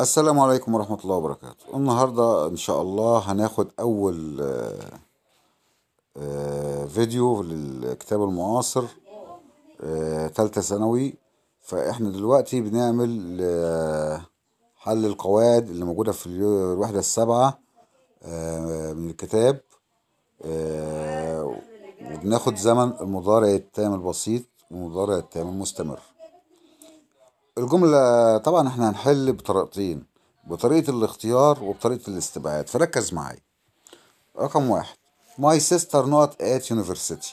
السلام عليكم ورحمة الله وبركاته النهاردة إن شاء الله هناخد أول آه، آه، فيديو للكتاب المعاصر آه، تالتة ثانوي فإحنا دلوقتي بنعمل حل القواعد اللي موجودة في الوحدة السابعة من الكتاب وبناخد زمن المضارع التام البسيط والمضارع التام المستمر الجملة طبعا احنا هنحل بطريقتين بطريقة الاختيار وبطريقة الاستبعاد فركز معايا رقم واحد My sister not at university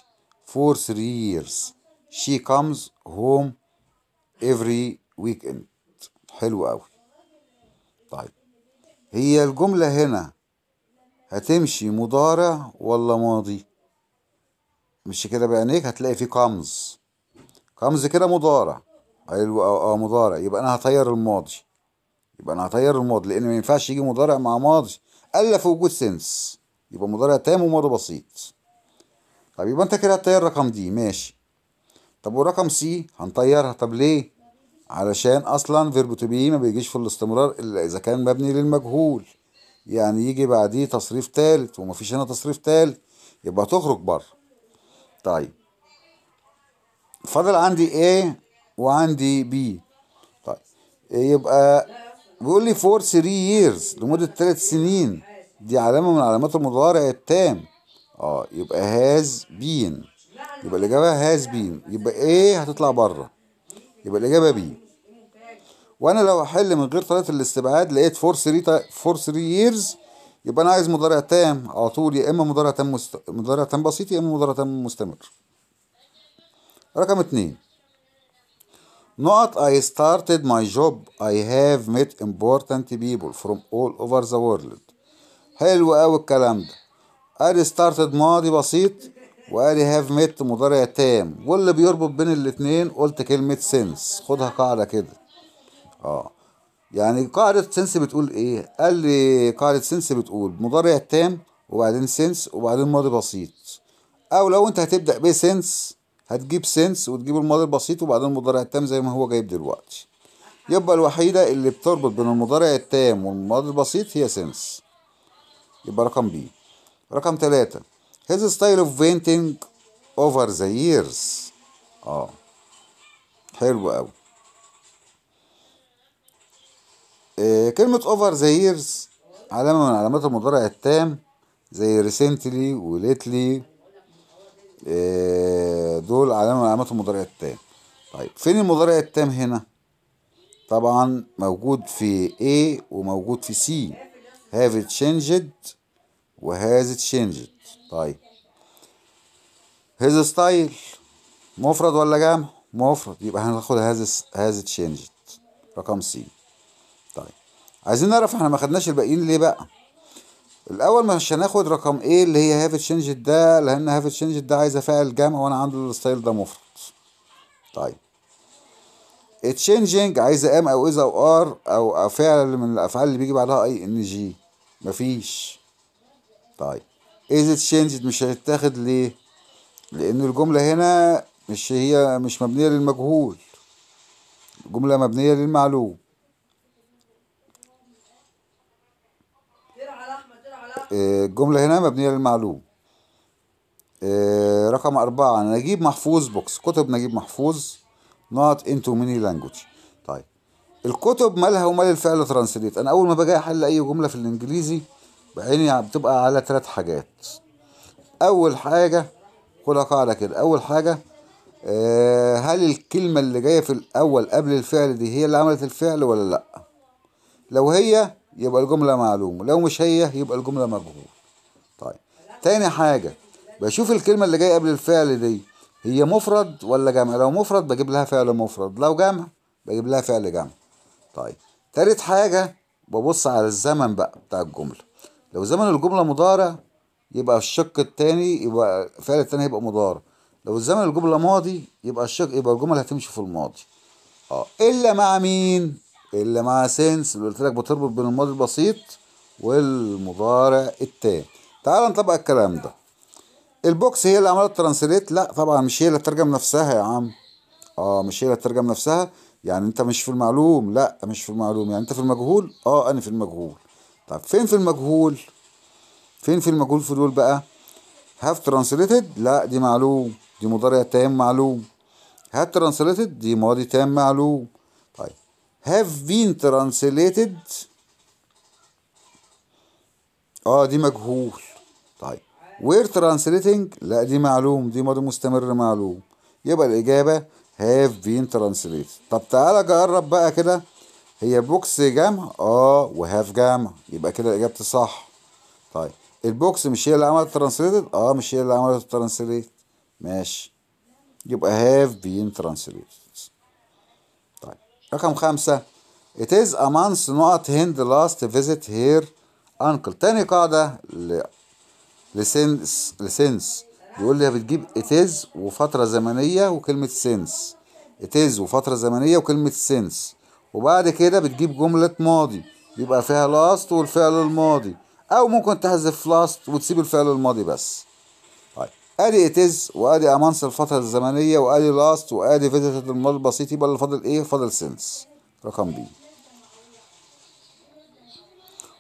for three years she comes home every weekend حلو قوي طيب هي الجملة هنا هتمشي مضارع ولا ماضي مش كده بعينيك هتلاقي فيه كمز كمز كده مضارع قال آه،, اه مضارع يبقى انا هطير الماضي يبقى انا هطير الماضي لان ما ينفعش يجي مضارع مع ماضي الا في وجود سنس يبقى مضارع تام وماضي بسيط طب يبقى انت كده هتطير رقم دي ماشي طب ورقم سي هنطيرها طب ليه علشان اصلا فيرب تو بي ما بيجيش في الاستمرار الا اذا كان مبني للمجهول يعني يجي بعديه تصريف تالت ومفيش هنا تصريف تالت يبقى تخرج بره طيب فضل عندي ايه وعندي بي طيب إيه، يبقى بيقول لي فور 3 ييرز لمدة 3 سنين دي علامة من علامات المضارع التام اه يبقى هاز بين يبقى الإجابة هاز بين يبقى إيه هتطلع بره يبقى الإجابة بي وأنا لو أحل من غير طريقة الاستبعاد لقيت فور 3 فور 3 ييرز يبقى أنا عايز مضارع تام على طول يا إما مضارع تام مست... مضارع تام بسيط يا إما مضارع تام مستمر رقم اتنين نقط I started my job I have met important people from all over the world حلو قوي الكلام ده قال started ماضي بسيط وقال هاف ميت مضارع تام واللي بيربط بين الاتنين قلت كلمة سنس خدها قاعدة كده اه يعني قاعدة سنس بتقول ايه قال لي قاعدة سنس بتقول مضارع تام وبعدين سنس وبعدين ماضي بسيط او لو انت هتبدأ بسنس هتجيب سنس وتجيب الماضي البسيط وبعدين المضارع التام زي ما هو جايب دلوقتي يبقى الوحيدة اللي بتربط بين المضارع التام والماضي البسيط هي سنس يبقى رقم بي رقم تلاتة his style of painting over the years اه حلو قوي آه كلمة over the years علامة من علامات المضارع التام زي recently و lately آه، دول علامة من علامات المضارع التام طيب فين المضارع التام هنا طبعا موجود في A وموجود في C have it changed و has it changed طيب his style مفرد ولا جمع مفرد يبقى هناخد has has changed رقم C طيب عايزين نعرف احنا ما خدناش الباقيين ليه بقى الاول مش هناخد رقم ايه اللي هي هاف تشينج ده لان هاف تشينج ده عايزه فاعل جمع وانا عندي الستايل ده مفرد طيب تشينجينج عايزه ام او از او ار او فعل من الافعال اللي بيجي بعدها اي ان جي مفيش طيب از تشينج مش هيتاخد ليه لان الجمله هنا مش هي مش مبنيه للمجهول الجمله مبنيه للمعلوم الجملة هنا مبنية للمعلوم آه، رقم أربعة نجيب محفوظ بوكس كتب نجيب محفوظ not into many language طيب الكتب مالها ومال الفعل ترانسليت أنا أول ما باجي أحل أي جملة في الإنجليزي بعيني بتبقى على ثلاث حاجات أول حاجة خدها قاعدة كده أول حاجة آه، هل الكلمة اللي جاية في الأول قبل الفعل دي هي اللي عملت الفعل ولا لأ لو هي يبقى الجملة معلومة لو مش هي يبقى الجملة مجهول طيب تاني حاجة بشوف الكلمة اللي جاية قبل الفعل دي هي مفرد ولا جمع لو مفرد بجيب لها فعل مفرد لو جمع بجيب لها فعل جمع طيب تالت حاجة ببص على الزمن بقى بتاع الجملة لو زمن الجملة مضارع يبقى الشق التاني يبقى الفعل التاني هيبقى مضارع لو الزمن الجملة ماضي يبقى الشق يبقى الجملة هتمشي في الماضي اه الا مع مين اللي مع سينس اللي قلت لك بتربط بين الماضي البسيط والمضارع التام تعال نطبق الكلام ده البوكس هي اللي عملت ترانسليت لا طبعا مش هي اللي ترجم نفسها يا عم اه مش هي اللي ترجم نفسها يعني انت مش في المعلوم لا مش في المعلوم يعني انت في المجهول اه انا في المجهول طب فين في المجهول فين في المجهول في دول بقى هاف ترانسليتد لا دي معلوم دي مضارع تام معلوم هات ترانسليتد دي ماضي تام معلوم have been translated اه دي مجهول طيب were translating لا دي معلوم دي ماضي مستمر معلوم يبقى الإجابة have been translated طب تعالى جرب بقى كده هي بوكس جمع اه وهاف جمع يبقى كده إجابتي صح طيب البوكس مش هي اللي عملت ترانسليتد اه مش هي اللي عملت ترانسليت ماشي يبقى have been translated رقم خمسة It is a month not Hind last visit her uncle تاني قاعدة ل... لسنس لسنس بيقول لي بتجيب it is وفترة زمنية وكلمة سنس it is وفترة زمنية وكلمة since وبعد كده بتجيب جملة ماضي يبقى فيها last والفعل الماضي أو ممكن تحذف last وتسيب الفعل الماضي بس ادي اتز وادي امانس الفتره الزمنيه وادي لاست وادي فيزيت المال البسيط يبقى اللي فاضل ايه فاضل سنس رقم بي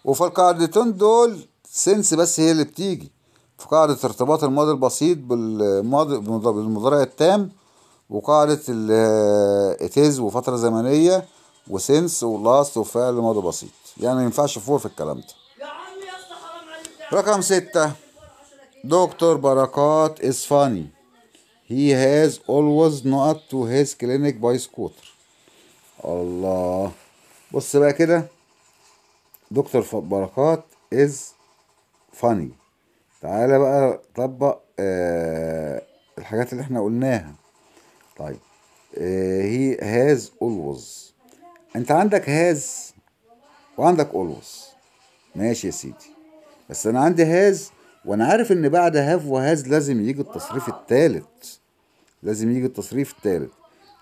وفي القاعدتين دول سنس بس هي اللي بتيجي في قاعدة ارتباط الماضي البسيط بالمضارع التام وقاعدة اتز وفترة زمنية وسنس ولاست وفعل ماضي بسيط يعني مينفعش فور في الكلام ده رقم ستة دكتور بركات is funny. He has always not to his clinic by scooter. الله بص بقى كده دكتور بركات is funny تعالى بقى طبق آه الحاجات اللي احنا قلناها طيب آه he has always انت عندك has وعندك always ماشي يا سيدي بس انا عندي has وانا عارف ان بعد هاف وهاز لازم يجي التصريف التالت لازم يجي التصريف التالت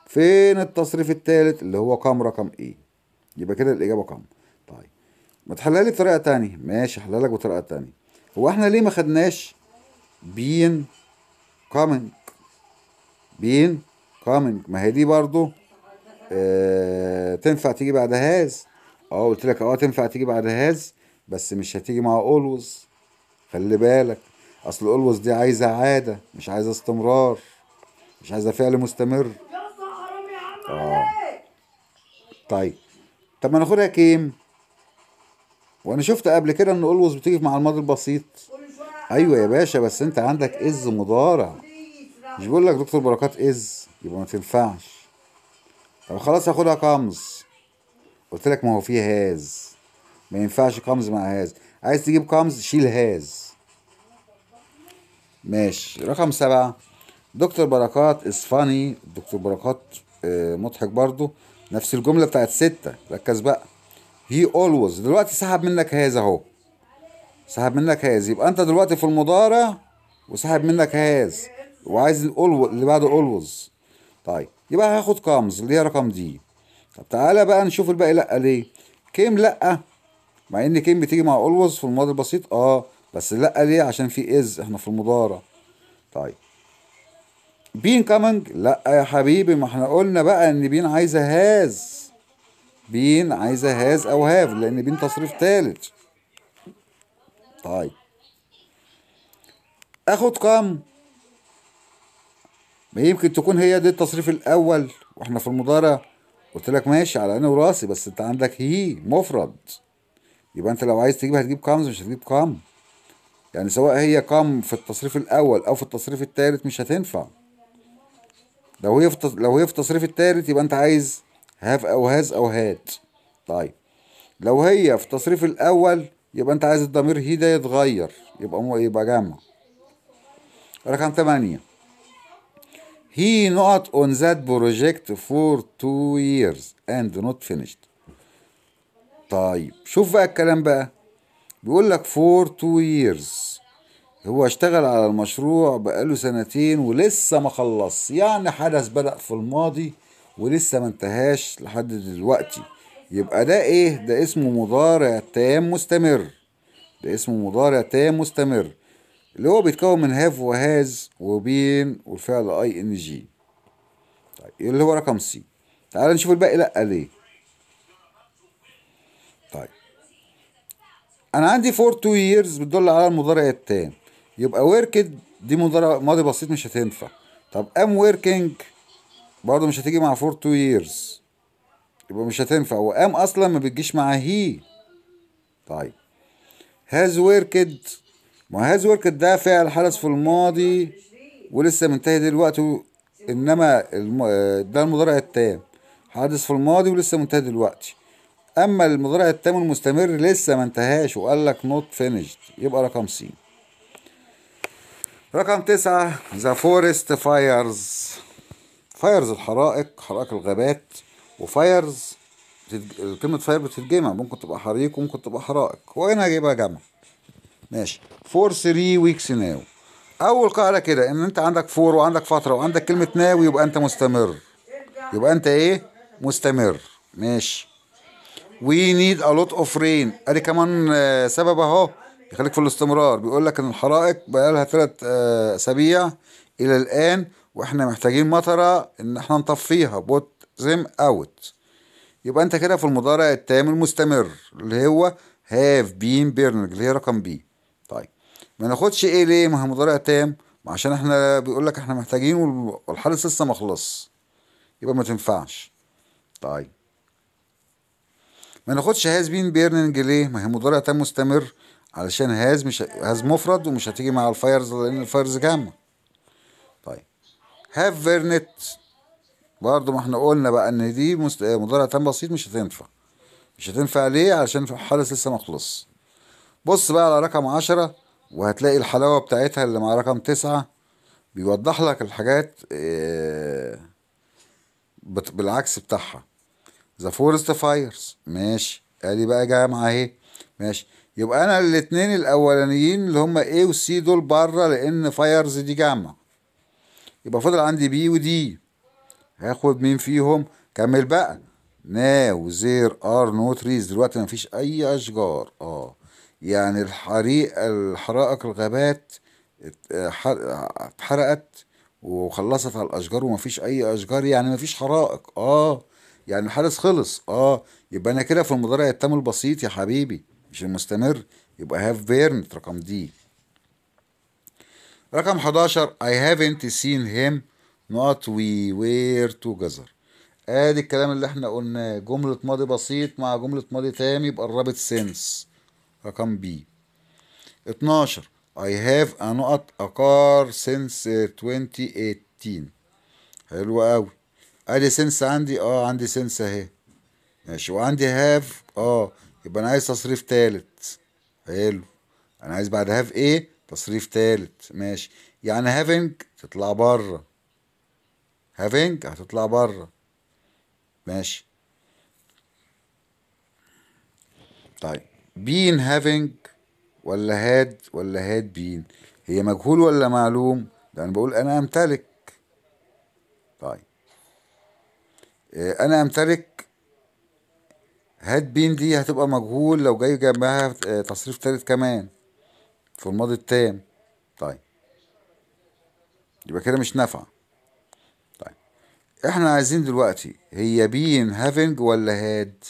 فين التصريف التالت اللي هو كام رقم ايه يبقى كده الاجابه كام طيب ما تحلها لي بطريقه تانية ماشي احلها لك بطريقه تانية هو احنا ليه ما خدناش بين كامينج بين كامينج ما هي دي برضو آه تنفع تيجي بعد هاز اه قلت لك اه تنفع تيجي بعد هاز بس مش هتيجي مع اولوز خلي بالك اصل الوز دي عايزه عاده مش عايزه استمرار مش عايزه فعل مستمر يا اه طيب طب ما ناخدها كيم وانا شفت قبل كده ان الوز بتيجي مع الماضي البسيط ايوه يا باشا بس انت عندك از مضارع مش بقول لك دكتور بركات از يبقى ما تنفعش طب خلاص هاخدها قمز قلت لك ما هو فيه هاز ما ينفعش قمز مع هاز عايز تجيب قمز شيل هاز ماشي رقم سبعة دكتور بركات اصفاني دكتور بركات آه، مضحك برضو نفس الجملة بتاعت ستة ركز بقى هي اولويز دلوقتي سحب منك هذا اهو سحب منك هذا يبقى انت دلوقتي في المضارع وسحب منك هذا وعايز اللي بعده اولويز طيب يبقى هاخد كامز اللي هي رقم دي طب تعالى بقى نشوف الباقي لا ليه كيم لا مع ان كيم بتيجي مع اولوز في الماضي البسيط اه بس لا ليه عشان في از احنا في المضارع طيب بين كامنج لا يا حبيبي ما احنا قلنا بقى ان بين عايزه هاز بين عايزه هاز او هاف لان بين تصريف ثالث طيب اخد كام ما يمكن تكون هي دي التصريف الاول واحنا في المضارع قلت لك ماشي على عيني وراسي بس انت عندك هي مفرد يبقى انت لو عايز تجيب هتجيب كامز مش هتجيب كام يعني سواء هي قام في التصريف الاول او في التصريف الثالث مش هتنفع لو هي في لو هي في التصريف الثالث يبقى انت عايز هاف او هاز او هات طيب لو هي في التصريف الاول يبقى انت عايز الضمير هي ده يتغير يبقى مو يبقى جمع رقم 8 He not on that project for two years and not finished طيب شوف بقى الكلام بقى بيقول لك فور تو ييرز هو اشتغل على المشروع بقاله سنتين ولسه ما خلص يعني حدث بدأ في الماضي ولسه ما انتهاش لحد دلوقتي يبقى ده ايه ده اسمه مضارع تام مستمر ده اسمه مضارع تام مستمر اللي هو بيتكون من هاف وهاز وبين والفعل اي ان جي طيب إيه اللي هو رقم سي تعال نشوف الباقي لا ليه انا عندي فور تو ييرز بتدل على المضارع التام يبقى وركد دي مضارع ماضي بسيط مش هتنفع طب ام وركينج برضه مش هتيجي مع فور تو ييرز يبقى مش هتنفع وام اصلا ما بتجيش مع هي طيب هاز وركد ما هاز وركد ده فعل حدث في الماضي ولسه منتهي دلوقتي انما الم... ده المضارع التام حادث في الماضي ولسه منتهي دلوقتي اما المضارع التام المستمر لسه ما انتهاش وقال لك نوت فينيشد يبقى رقم سي رقم تسعة ذا فورست فايرز فايرز الحرائق حرائق الغابات وفايرز كلمة فاير بتتجمع ممكن تبقى حريق وممكن تبقى حرائق وهنا هجيبها جمع ماشي فور ثري ويكس ناو اول قاعده كده ان انت عندك فور وعندك فتره وعندك كلمه ناو يبقى انت مستمر يبقى انت ايه مستمر ماشي وي نيد ا لوت اوف رين ادي كمان آه، سبب اهو يخليك في الاستمرار بيقول لك ان الحرائق بقى لها ثلاث آه، اسابيع الى الان واحنا محتاجين مطره ان احنا نطفيها بوت زيم اوت يبقى انت كده في المضارع التام المستمر اللي هو هاف بين بيرنج اللي هي رقم بي طيب ما ناخدش ايه ليه ما هي مضارع تام عشان احنا بيقول لك احنا محتاجين والحارس لسه مخلص يبقى ما تنفعش طيب ما ناخدش هاز بين بيرننج ليه ما هي مضارع تام مستمر علشان هاز مش هاز مفرد ومش هتيجي مع الفايرز لان الفايرز جامة طيب هاف فيرنت برضه ما احنا قلنا بقى ان دي مضارع تام بسيط مش هتنفع مش هتنفع ليه علشان الحدث لسه ما خلص بص بقى على رقم عشرة وهتلاقي الحلاوة بتاعتها اللي مع رقم تسعة بيوضح لك الحاجات آه، بالعكس بتاعها ذا فورست فايرز ماشي ادي بقى جامعه اهي ماشي يبقى انا الاتنين الاولانيين اللي هما A و C دول بره لان فايرز دي جامعه يبقى فاضل عندي B و D هاخد مين فيهم كمل بقى ناو زير ار نو تريز دلوقتي مفيش اي اشجار اه يعني الحريق الحرائق الغابات اتحرقت وخلصت على الاشجار ومفيش اي اشجار يعني مفيش حرائق اه يعني الحدث خلص اه يبقى انا كده في المضارع التام البسيط يا حبيبي مش المستمر يبقى هاف بيرنت رقم دي رقم 11 I haven't seen him not we were together ادي الكلام اللي احنا قلناه جملة ماضي بسيط مع جملة ماضي تام يبقى الرابط سنس رقم بي 12 I have a not a car since 2018 آه، حلو قوي ادي سنس عندي اه عندي سنس اهي ماشي وعندي هاف اه يبقى انا عايز تصريف تالت حلو انا عايز بعد هاف ايه تصريف تالت ماشي يعني هافينج تطلع بره هافينج هتطلع بره ماشي طيب بين هافينج ولا هاد ولا هاد بين هي مجهول ولا معلوم ده انا بقول انا امتلك طيب آه، انا امتلك هات بين دي هتبقى مجهول لو جاي جنبها آه، تصريف تالت كمان في الماضي التام طيب يبقى كده مش نافعه طيب احنا عايزين دلوقتي هي بين هافنج ولا هاد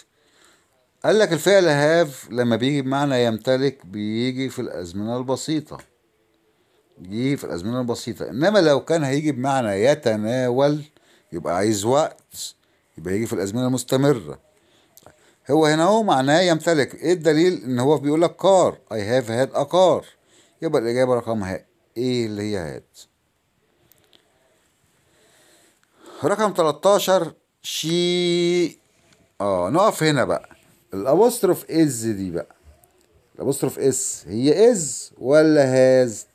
قال لك الفعل هاف لما بيجي بمعنى يمتلك بيجي في الازمنه البسيطه يجي في الازمنه البسيطه انما لو كان هيجي بمعنى يتناول يبقى عايز وقت يبقى هيجي في الازمنه المستمره هو هنا اهو معناه يمتلك ايه الدليل ان هو بيقول لك كار اي هاف هاد ا كار يبقى الاجابه رقمها ايه اللي هي هاد رقم 13 شي اه نقف هنا بقى الابوستروف از دي بقى الابوستروف اس هي از ولا هاز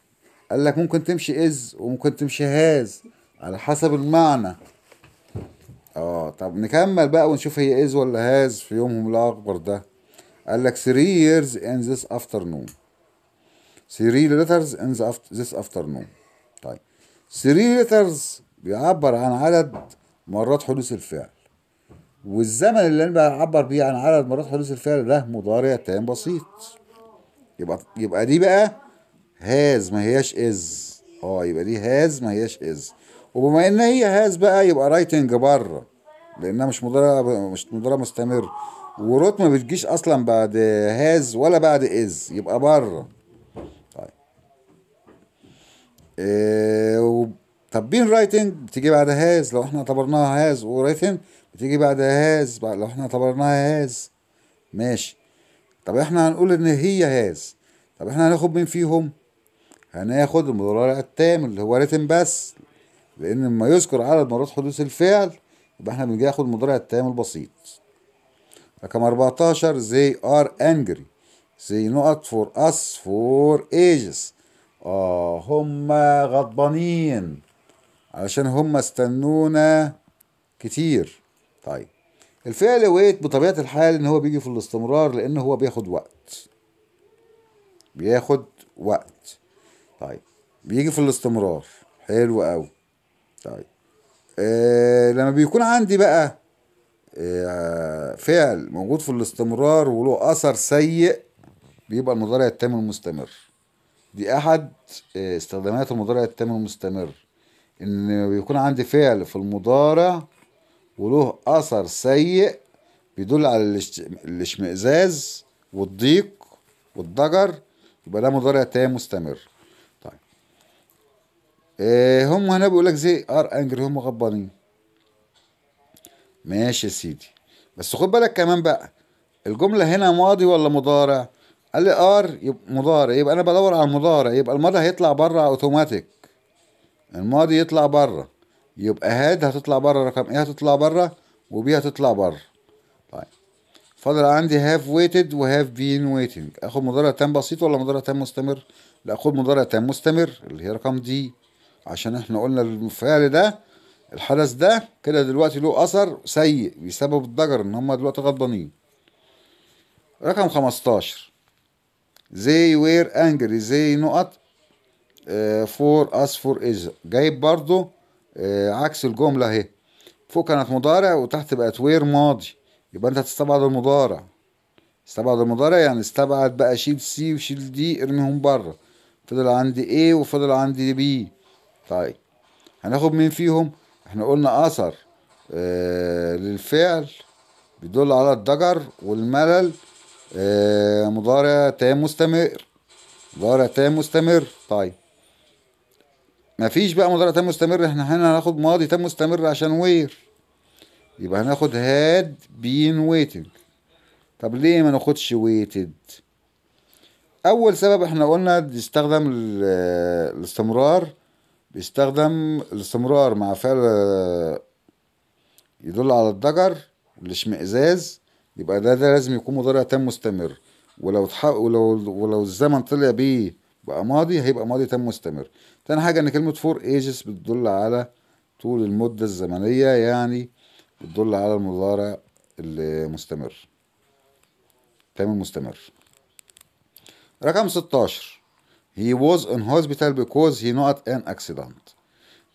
قال لك ممكن تمشي از وممكن تمشي هاز على حسب المعنى اه طب نكمل بقى ونشوف هي از ولا هاز في يومهم الاكبر ده قال لك 3 years in this afternoon 3 letters in this afternoon طيب 3 letters بيعبر عن عدد مرات حدوث الفعل والزمن اللي انا بعبر بيه عن عدد مرات حدوث الفعل ده مضارع تام بسيط يبقى يبقى دي بقى هاز ما هياش از اه يبقى دي هاز ما هياش از وبما ان هي هاز بقى يبقى رايتنج بره لانها مش مضارع مش مضارع مستمر وروت ما بتجيش اصلا بعد هاز ولا بعد از يبقى بره طيب إيه طب بين رايتنج بتيجي بعد هاز لو احنا اعتبرناها هاز ورايتنج بتيجي بعد هاز لو احنا اعتبرناها هاز ماشي طب احنا هنقول ان هي هاز طب احنا هناخد مين فيهم هناخد المضارع التام اللي هو رتم بس لان لما يذكر عدد مرات حدوث الفعل يبقى احنا بنجي ناخد المضارع التام البسيط رقم 14 زي ار انجري زي نقط فور اس فور ايجز اه هما غضبانين علشان هما استنونا كتير طيب الفعل ويت بطبيعة الحال ان هو بيجي في الاستمرار لان هو بياخد وقت بياخد وقت طيب بيجي في الاستمرار حلو قوي طيب آه لما بيكون عندي بقى آه فعل موجود في الاستمرار وله اثر سيء بيبقى المضارع التام المستمر دي احد آه استخدامات المضارع التام المستمر ان بيكون عندي فعل في المضارع وله اثر سيء بيدل على الاشمئزاز والضيق والضجر يبقى ده مضارع تام مستمر إيه، هم هنا بيقول لك زي ار انجري هم غضبانين ماشي يا سيدي بس خد بالك كمان بقى الجمله هنا ماضي ولا مضارع قال لي ار يبقى مضارع يبقى انا بدور على المضارع يبقى الماضي هيطلع بره اوتوماتيك الماضي يطلع بره يبقى هاد هتطلع بره رقم ايه هتطلع بره وبي هتطلع بره طيب فاضل عندي هاف ويتد وهاف بين ويتنج اخد مضارع تام بسيط ولا مضارع تام مستمر لا اخد مضارع تام مستمر اللي هي رقم دي عشان احنا قلنا الفعل ده الحدث ده كده دلوقتي له اثر سيء بسبب الضجر ان هما دلوقتي غضبانين رقم 15 they were angry they نقط فور اس فور از جايب برضو آه، عكس الجملة اهي فوق كانت مضارع وتحت بقت وير ماضي يبقى انت هتستبعد المضارع استبعد المضارع يعني استبعد بقى شيل سي وشيل دي ارميهم بره فضل عندي A وفضل عندي بي طيب هناخد مين فيهم احنا قلنا اثر آه للفعل بيدل على الضجر والملل آه مضارع تام مستمر مضارع تام مستمر طيب مفيش بقى مضارع تام مستمر احنا هنا هناخد ماضي تام مستمر عشان وير يبقى هناخد هاد بين ويتنج طب ليه ما ناخدش ويتد اول سبب احنا قلنا بيستخدم آه، الاستمرار بيستخدم الاستمرار مع فعل يدل على الضجر الاشمئزاز يبقى ده ده لازم يكون مضارع تام مستمر ولو ولو ولو الزمن طلع بيه بقى ماضي هيبقى ماضي تام مستمر تاني حاجة ان كلمة فور ايجز بتدل على طول المدة الزمنية يعني بتدل على المضارع المستمر تام المستمر رقم 16 he was in hospital because he not an accident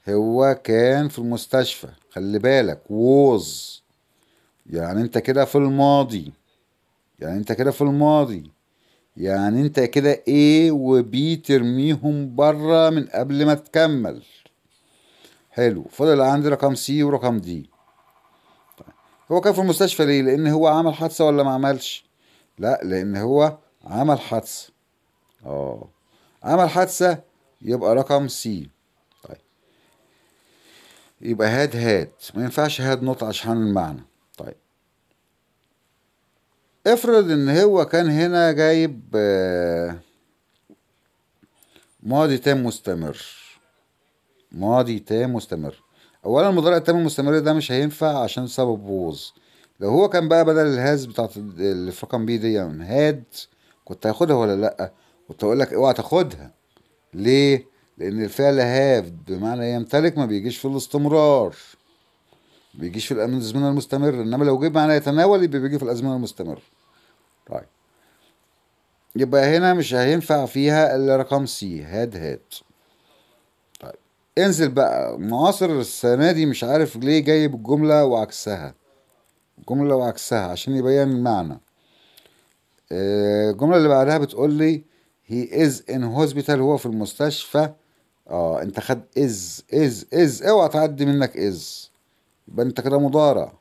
هو كان في المستشفى خلي بالك was يعني انت كده في الماضي يعني انت كده في الماضي يعني انت كده ايه وبي ترميهم بره من قبل ما تكمل حلو فضل عندي رقم سي ورقم دي طيب. هو كان في المستشفى ليه لان هو عمل حادثة ولا ما عملش لا لان هو عمل حادثة اه عمل حادثة يبقى رقم سي طيب يبقى هاد هاد ما ينفعش هاد نوت عشان المعنى طيب افرض ان هو كان هنا جايب آه، ماضي تام مستمر ماضي تام مستمر اولا المضارع التام المستمر ده مش هينفع عشان سبب بوظ لو هو كان بقى بدل الهاز بتاعت اللي في رقم بي دي يعني هاد كنت هاخدها ولا لأ كنت اقول لك اوعى تاخدها ليه لان الفعل هاف بمعنى يمتلك ما بيجيش في الاستمرار بيجيش في الازمنه المستمره انما لو جه بمعنى يتناول يبقى بيجي في الازمنه المستمره طيب يبقى هنا مش هينفع فيها الا رقم سي هاد هاد طيب انزل بقى معاصر السنه دي مش عارف ليه جايب الجمله وعكسها الجمله وعكسها عشان يبين المعنى آه، الجمله اللي بعدها بتقول لي هي از ان هوسبيتال هو في المستشفى اه انت خد از از از اوعى تعدي منك از يبقى انت كده مضارع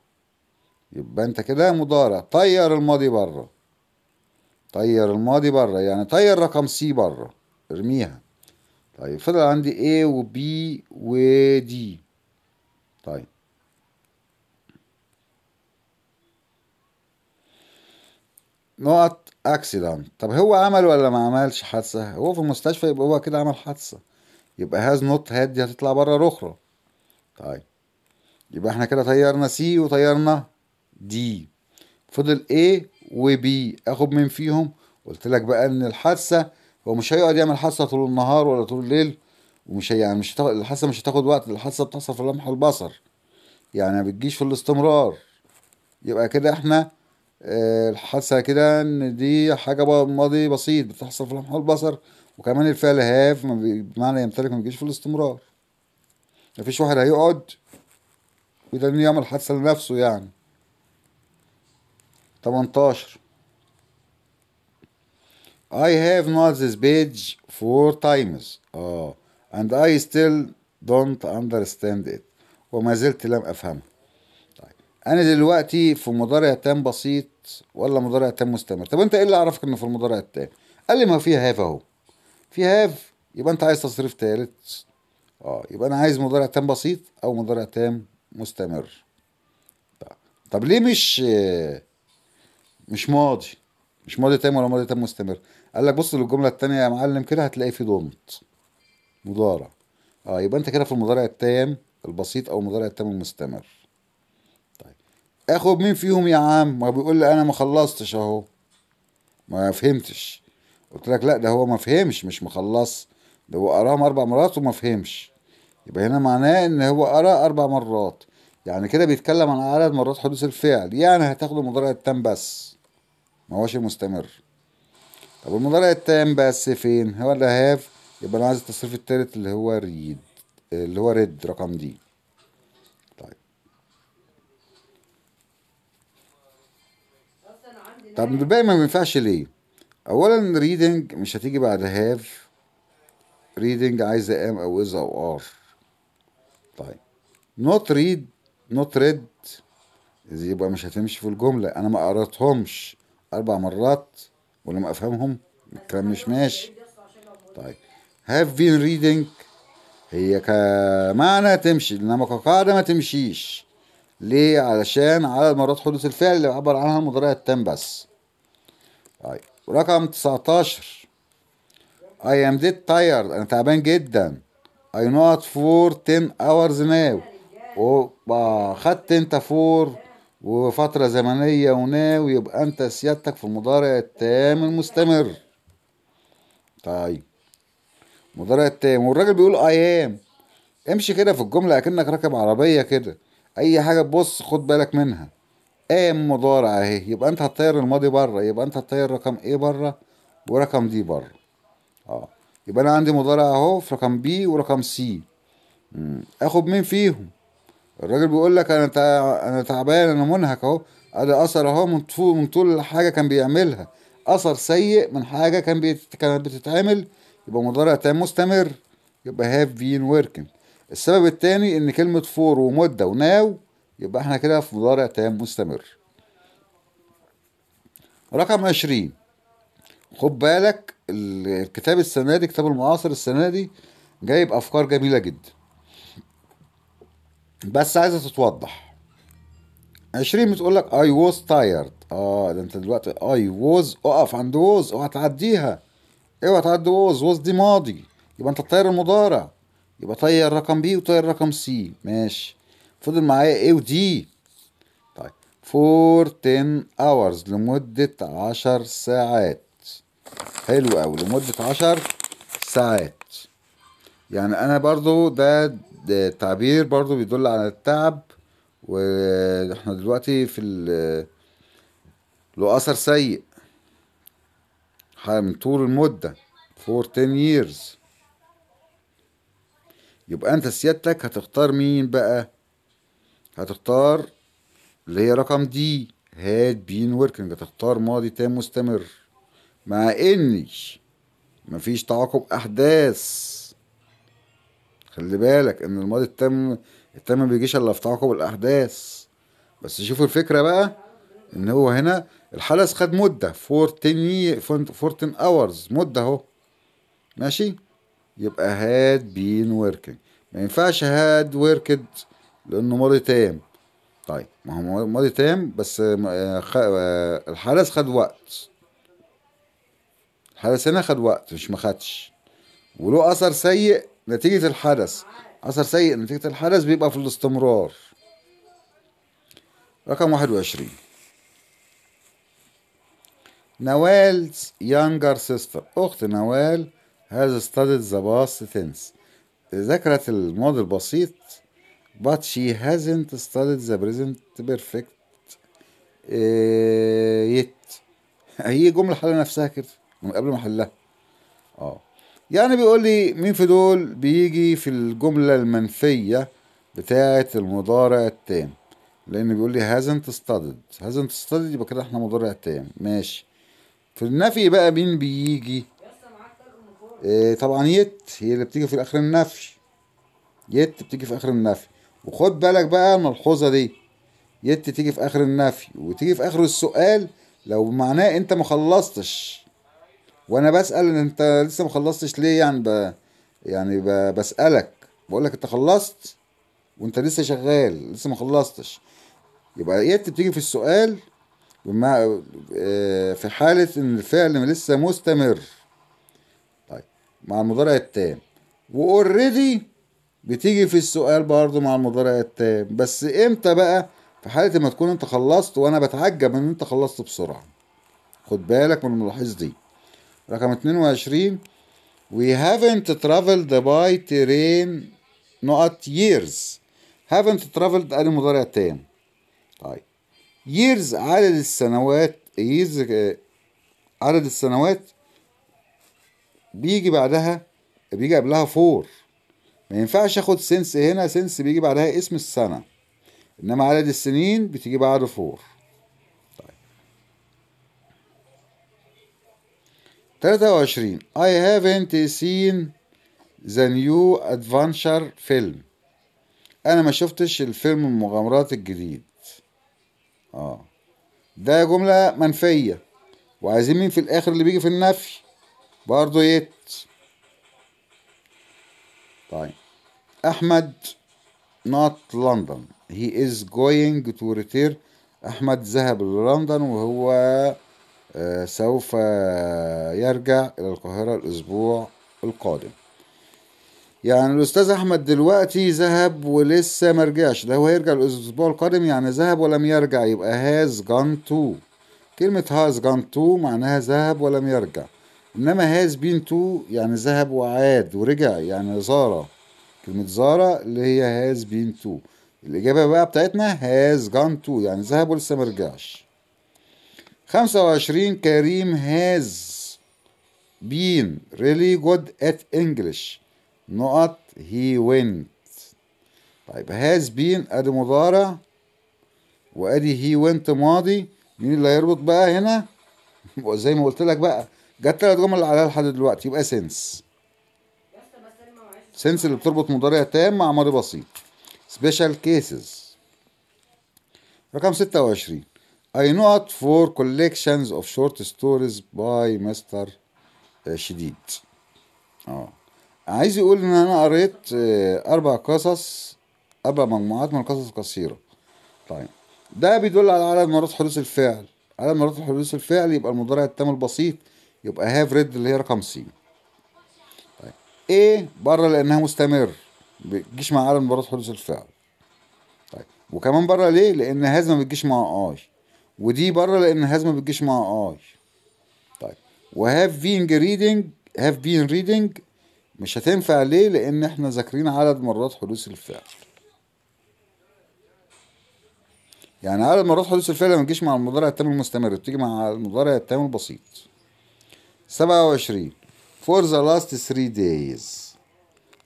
يبقى انت كده مضارع طير الماضي بره طير الماضي بره يعني طير رقم سي بره ارميها طيب فضل عندي A و B و D طيب نقط اكسيدنت طب هو عمل ولا ما عملش حادثه هو في المستشفى يبقى هو كده عمل حادثه يبقى هاز نوت هاد دي هتطلع بره الاخرى طيب يبقى احنا كده طيرنا سي وطيرنا دي فضل A وبي اخد من فيهم قلت لك بقى ان الحادثه هو مش هيقعد يعمل حادثه طول النهار ولا طول الليل ومش هي يعني مش هتاخد الحادثه مش هتاخد وقت الحادثه بتحصل في لمح البصر يعني ما بتجيش في الاستمرار يبقى كده احنا آه، الحادثه كده ان دي حاجه ماضي بسيط بتحصل في لمح البصر وكمان الفعل هاف بمعنى يمتلك ما بيجيش في الاستمرار مفيش واحد هيقعد وده انه يعمل حادثه لنفسه يعني 18 I have not this page four times اه and I still don't understand it وما زلت لم افهمه طيب انا دلوقتي في مضارع تام بسيط ولا مضارع تام مستمر طب انت ايه اللي اعرفك انه في المضارع التام قال لي ما في هاف اهو في هاف يبقى انت عايز تصريف تالت اه يبقى انا عايز مضارع تام بسيط او مضارع تام مستمر طب ليه مش مش ماضي مش ماضي تام ولا ماضي تام مستمر قال لك بص للجمله الثانيه يا معلم كده هتلاقي في ضمط مضارع اه يبقى انت كده في المضارع التام البسيط او المضارع التام المستمر اخد مين فيهم يا عم ما بيقول لي انا ما خلصتش اهو ما فهمتش قلت لك لا ده هو ما فهمش مش مخلص ده هو قراهم اربع مرات وما فهمش يبقى هنا معناه ان هو قرا اربع مرات يعني كده بيتكلم عن عدد مرات حدوث الفعل يعني هتاخد المضارع التام بس ما هوش المستمر طب المضارع التام بس فين هو اللي هاف يبقى انا عايز التصريف التالت اللي هو ريد اللي هو ريد رقم دي طب الباقي ما بينفعش ليه اولا ريدنج مش هتيجي بعد هاف ريدنج عايزه ام او از او ار طيب نوت ريد نوت ريد يبقى مش هتمشي في الجمله انا ما قراتهمش اربع مرات ما افهمهم الكلام مش ماشي طيب هاف بين ريدنج هي كمعنى تمشي انما كقاعده ما تمشيش ليه علشان على المرات حدوث الفعل اللي عبر عنها المضارع التام بس طيب رقم 19 I am dead tired انا تعبان جدا I not for 10 hours now اوبا خدت انت فور وفترة زمنية وناو يبقى انت سيادتك في المضارع التام المستمر طيب مضارع التام والراجل بيقول I am امشي كده في الجملة اكنك راكب عربية كده اي حاجه تبص خد بالك منها قام مضارع اهي يبقى انت هتطير الماضي بره يبقى انت هتطير رقم ايه بره ورقم دي بره اه يبقى انا عندي مضارع اهو في رقم بي ورقم سي اخد مين فيهم الراجل بيقول لك انا تع... انا تعبان انا منهك اهو ادي اثر اهو من طول من طول حاجه كان بيعملها اثر سيء من حاجه كان بيت... كانت بتتعمل يبقى مضارع تام مستمر يبقى هاف بين وركن السبب التاني ان كلمة فور ومدة وناو يبقى احنا كده في مضارع تام مستمر رقم عشرين خد بالك الكتاب السنة دي كتاب المعاصر السنة دي جايب أفكار جميلة جدا بس عايزة تتوضح عشرين بتقول لك I was tired اه ده انت دلوقتي I was اقف عند was اوعى تعديها اوعى تعدي was was دي ماضي يبقى انت الطير المضارع يبقى طير رقم بي وطير رقم سي ماشي فضل معايا ايه ودي طيب فور تن اورز لمدة عشر ساعات حلو أوي لمدة عشر ساعات يعني أنا برضو ده, ده تعبير برضو بيدل على التعب واحنا دلوقتي في له أثر سيء من طول المدة فور تن years يبقى انت سيادتك هتختار مين بقى هتختار اللي هي رقم دي هاد بين وركينج هتختار ماضي تام مستمر مع ان مفيش تعاقب احداث خلي بالك ان الماضي التام التام ما بيجيش الا في تعاقب الاحداث بس شوفوا الفكره بقى ان هو هنا الحدث خد مده 14 14 اورز مده اهو ماشي يبقى هاد بين وركينج ما ينفعش هاد وركد لانه ماضي تام طيب ما هو ماضي تام بس آه، آه، الحدث خد وقت الحدث هنا خد وقت مش ما خدش ولو اثر سيء نتيجه الحدث اثر سيء نتيجه الحدث بيبقى في الاستمرار رقم 21 نوال's younger sister اخت نوال has studied the past tense ذكرت الماضي البسيط but she hasn't studied the present perfect آه، yet هي جملة حل نفسها كده من قبل ما احلها اه يعني بيقول لي مين في دول بيجي في الجملة المنفية بتاعة المضارع التام لان بيقول لي hasn't studied hasn't studied يبقى كده احنا مضارع تام ماشي في النفي بقى مين بيجي آه، طبعا يت هي اللي بتيجي في الاخر النفي يت بتيجي في اخر النفي وخد بالك بقى الملحوظه دي يت تيجي في اخر النفي وتيجي في اخر السؤال لو معناه انت ما خلصتش وانا بسال انت لسه ما خلصتش ليه يعني ب... يعني ب... بسالك بقول لك انت خلصت وانت لسه شغال لسه ما خلصتش يبقى يت بتيجي في السؤال بما... آه، في حاله ان الفعل لسه مستمر مع المضارع التام واوريدي بتيجي في السؤال برضو مع المضارع التام بس امتى بقى في حالة ما تكون انت خلصت وانا بتعجب ان انت خلصت بسرعة خد بالك من الملاحظ دي رقم 22 we haven't traveled by terrain not years haven't traveled ادي المضارع التام طيب years عدد السنوات years آه، عدد السنوات بيجي بعدها بيجي قبلها فور ما ينفعش اخد سنس هنا سنس بيجي بعدها اسم السنة انما عدد السنين بتيجي بعد فور طيب تلاتة وعشرين I haven't seen the new adventure film انا ما شفتش الفيلم المغامرات الجديد اه ده جملة منفية وعايزين مين في الاخر اللي بيجي في النفي برضو يت طيب أحمد not London he is going to return أحمد ذهب للندن وهو آه، سوف يرجع إلى القاهرة الأسبوع القادم يعني الأستاذ أحمد دلوقتي ذهب ولسه مرجعش ده هو هيرجع الأسبوع القادم يعني ذهب ولم يرجع يبقى هاز gone تو كلمة هاز gone تو معناها ذهب ولم يرجع انما هاز بين تو يعني ذهب وعاد ورجع يعني زارة كلمة زارة اللي هي هاز بين تو الإجابة بقى بتاعتنا هاز جان تو يعني ذهب ولسه مرجعش خمسة وعشرين كريم هاز been really good at English نقط he went طيب has been ادي مضارع وادي he went ماضي مين اللي هيربط بقى هنا زي ما قلت لك بقى جت تلات جمل عليها لحد دلوقتي يبقى سنس سنس اللي بتربط مضارع تام مع ماضي بسيط سبيشال كيسز رقم 26 I not for collections of short stories by مستر آه، شديد اه عايز يقول ان انا قريت آه، اربع قصص اربع مجموعات من القصص القصيره طيب ده بيدل على عدد مرات حدوث الفعل عدد مرات حدوث الفعل يبقى المضارع التام البسيط يبقى هاف ريد اللي هي رقم سي طيب ايه بره لانها مستمر بتجيش مع عدد مرات حدوث الفعل طيب وكمان بره ليه لان هاز ما بتجيش مع اي ودي بره لان هاز ما بتجيش مع اي طيب وهاف بين ريدنج هاف بين ريدنج مش هتنفع ليه لان احنا ذاكرين عدد مرات حدوث الفعل يعني عدد مرات حدوث الفعل ما بتجيش مع المضارع التام المستمر بتيجي مع المضارع التام البسيط 27 For the last three days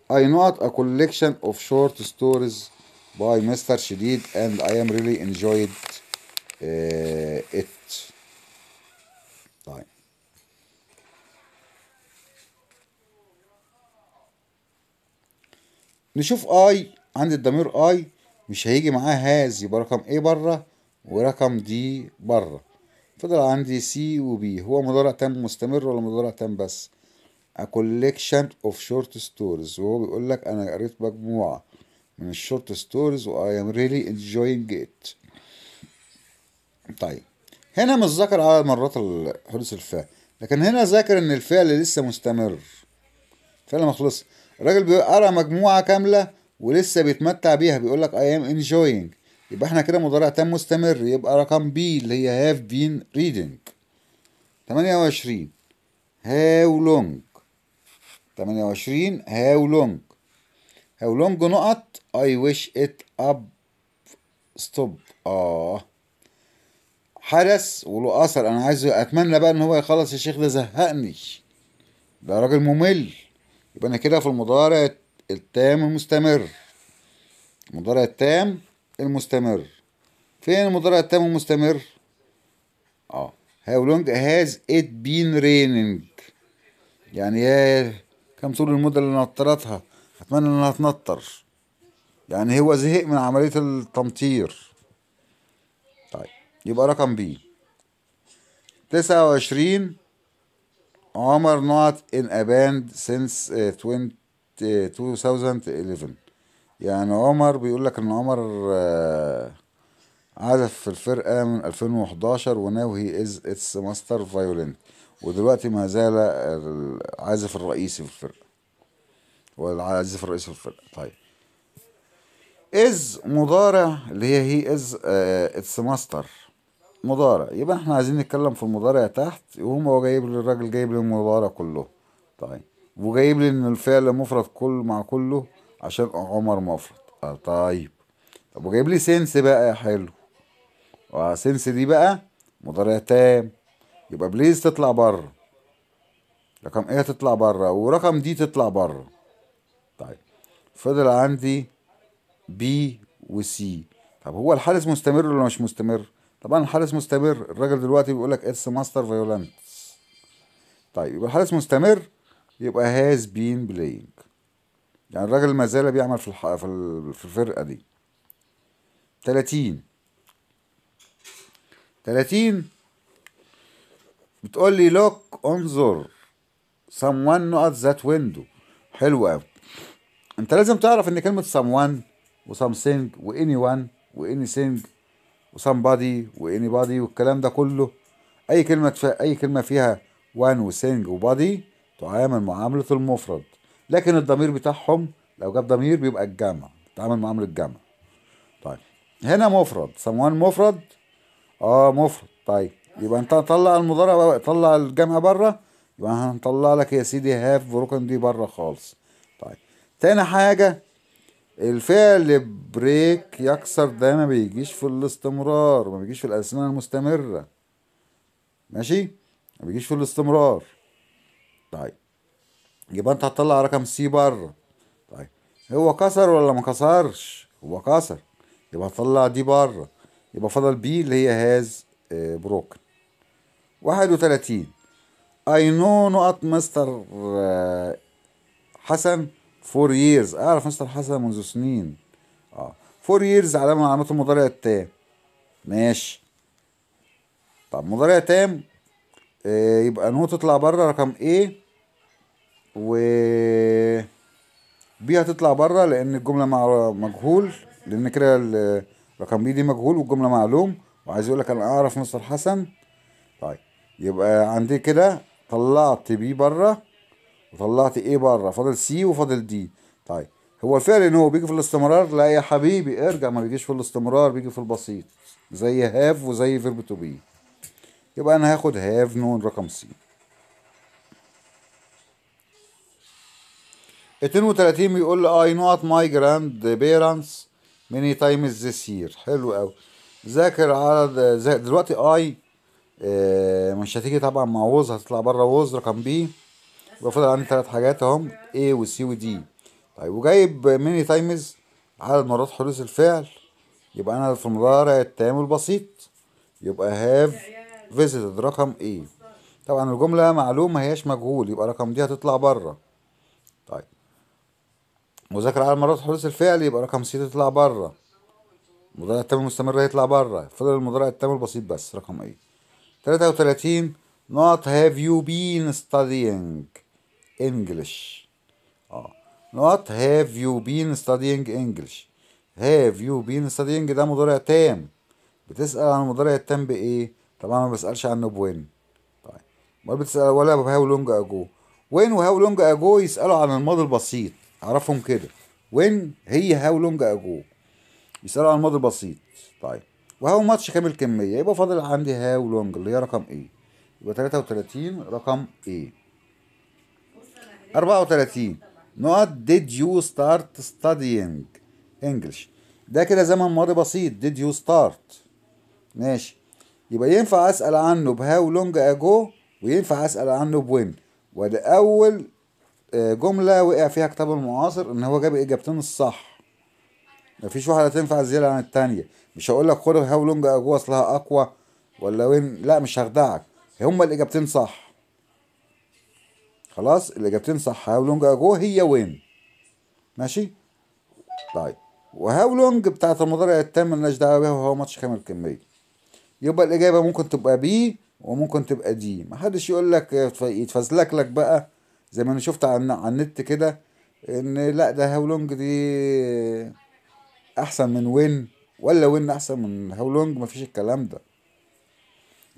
I not a collection of short stories by Mr. Shedid and I am really enjoyed uh, it طيب نشوف اي عند الضمير اي مش هيجي معاه هاز يبقى رقم ايه بره ورقم دي بره فضل عندي سي وبي هو مضارع تام مستمر ولا مضارع تام بس a collection of short stories وهو بيقول لك انا قريت مجموعه من الشورت ستوريز و I am really enjoying it طيب هنا مش ذاكر عدد مرات حدوث الفعل لكن هنا ذاكر ان الفعل لسه مستمر فعل ما خلص الراجل بيقرا مجموعه كامله ولسه بيتمتع بيها بيقول لك I am enjoying يبقى احنا كده مضارع تام مستمر يبقى رقم بي اللي هي هاف بين ريدنج تمانية وعشرين هاو لونج تمانية وعشرين هاو لونج هاو لونج نقط اي ويش ات اب ستوب اه حدث وله اثر انا عايز اتمنى بقى ان هو يخلص الشيخ ده زهقني ده راجل ممل يبقى انا كده في المضارع التام المستمر المضارع التام المستمر فين المضارع التام المستمر اه how long has it been raining يعني يا كم طول المدة اللي نطرتها اتمنى انها تنطر يعني هو زهق من عملية التمطير طيب يبقى رقم بي تسعة وعشرين عمر not in a band since 2011 آه، آه، يعني عمر بيقول لك ان عمر آه، عزف في الفرقة من 2011 وناو هي از اتس ماستر فايولين ودلوقتي ما زال العازف الرئيسي في الفرقة هو العازف الرئيسي في الفرقة طيب از مضارع اللي هي هي از اتس ماستر مضارع يبقى احنا عايزين نتكلم في المضارع تحت وهم هو جايب لي الراجل جايب لي المضارع كله طيب وجايب لي ان الفعل مفرد كل مع كله عشان عمر مفرط اه طيب طب وجايب لي سنس بقى يا حلو اه سنس دي بقى مضارع تام يبقى بليز تطلع بره رقم ايه تطلع بره ورقم دي تطلع بره طيب فضل عندي بي وسي طب هو الحارس مستمر ولا مش مستمر طبعا الحارس مستمر الراجل دلوقتي بيقول لك اتس ماستر فيولنت طيب يبقى الحارس مستمر يبقى هاز بين بلاينج يعني الراجل ما زال بيعمل في الح... في, الفرقه دي 30 30 بتقول لي لوك انظر someone نقط that window حلو قوي انت لازم تعرف ان كلمه someone و something و anyone و anything و somebody و anybody والكلام ده كله اي كلمه اي كلمه فيها one و thing تعامل معامله المفرد لكن الضمير بتاعهم لو جاب ضمير بيبقى الجمع بتعامل مع امر الجمع طيب هنا مفرد سموان مفرد اه مفرد طيب يبقى انت طلع المضارع طلع الجمع بره يبقى هنطلع لك يا سيدي هاف بروكن دي بره خالص طيب تاني حاجه الفعل بريك يكسر ده ما بيجيش في الاستمرار ما بيجيش في الأسماء المستمرة ماشي ما بيجيش في الاستمرار طيب يبقى انت هتطلع رقم سي بره طيب هو كسر ولا ما كسرش هو كسر يبقى هتطلع دي بره يبقى فضل بي اللي هي هاز بروكن آه، واحد وتلاتين اي نو نقط مستر حسن فور ييرز اعرف مستر حسن منذ سنين اه فور ييرز علامه من علامات المضارع التام ماشي طب مضارع تام آه يبقى نو تطلع بره رقم ايه و بي هتطلع بره لان الجمله مع مجهول لان كده رقم بي دي مجهول والجمله معلوم وعايز يقول لك انا اعرف مستر حسن طيب يبقى عندي كده طلعت بي بره وطلعت ايه بره فاضل سي وفاضل دي طيب هو الفعل ان هو بيجي في الاستمرار لا يا حبيبي ارجع ما بيجيش في الاستمرار بيجي في البسيط زي هاف وزي فيرب تو بي يبقى انا هاخد هاف نون رقم سي 32 بيقول لي اي نوت ماي جراند بيرنتس ميني تايمز ذس يير حلو قوي ذاكر على دلوقتي اي آه، مش هتيجي طبعا مع ووز هتطلع بره ووز رقم بي يبقى عندي ثلاث حاجات اهم اي وسي ودي طيب وجايب ميني تايمز عدد مرات حدوث الفعل يبقى انا في المضارع التام البسيط يبقى هاف فيزيتد رقم ايه طبعا الجمله معلومه هياش مجهول يبقى رقم دي هتطلع بره مذاكرة على مرات حدوث الفعل يبقى رقم ستة يطلع بره المضارع التام المستمر هيطلع بره فضل المضارع التام البسيط بس رقم ايه تلاتة وتلاتين not have you been studying English اه not have you been studying English have you been studying ده مضارع تام بتسأل عن المضارع التام بإيه؟ طبعا ما بسألش عنه بوين طيب ما بتسأل ولا بهاو لونج أجو وين وهاو لونج أجو يسألوا عن الماضي البسيط اعرفهم كده وين هي هاو لونج اجو يسألوا عن الماضي البسيط طيب وهاو ماتش كامل كمية يبقى فاضل عندي هاو لونج اللي هي رقم ايه يبقى 33 رقم ايه 34 نقط not did you start studying English ده كده زمن ماضي بسيط did you start ماشي يبقى ينفع اسال عنه بهاو لونج اجو وينفع اسال عنه بوين وده اول جملة وقع فيها كتاب المعاصر ان هو جاب اجابتين الصح مفيش واحدة تنفع زيادة عن التانية مش هقول لك خد هاو لونج اجو اصلها اقوى ولا وين لا مش هخدعك هما الاجابتين صح خلاص الاجابتين صح هاو لونج اجو هي وين ماشي طيب وهاو لونج بتاعت المضارع التام ملناش دعوه بيها وهو ماتش كامل كميه يبقى الاجابه ممكن تبقى بي وممكن تبقى دي محدش يقول لك يتفزلك لك بقى زي ما انا شفت على النت كده ان لا ده هاولونج دي احسن من وين ولا وين احسن من هاولونج مفيش الكلام ده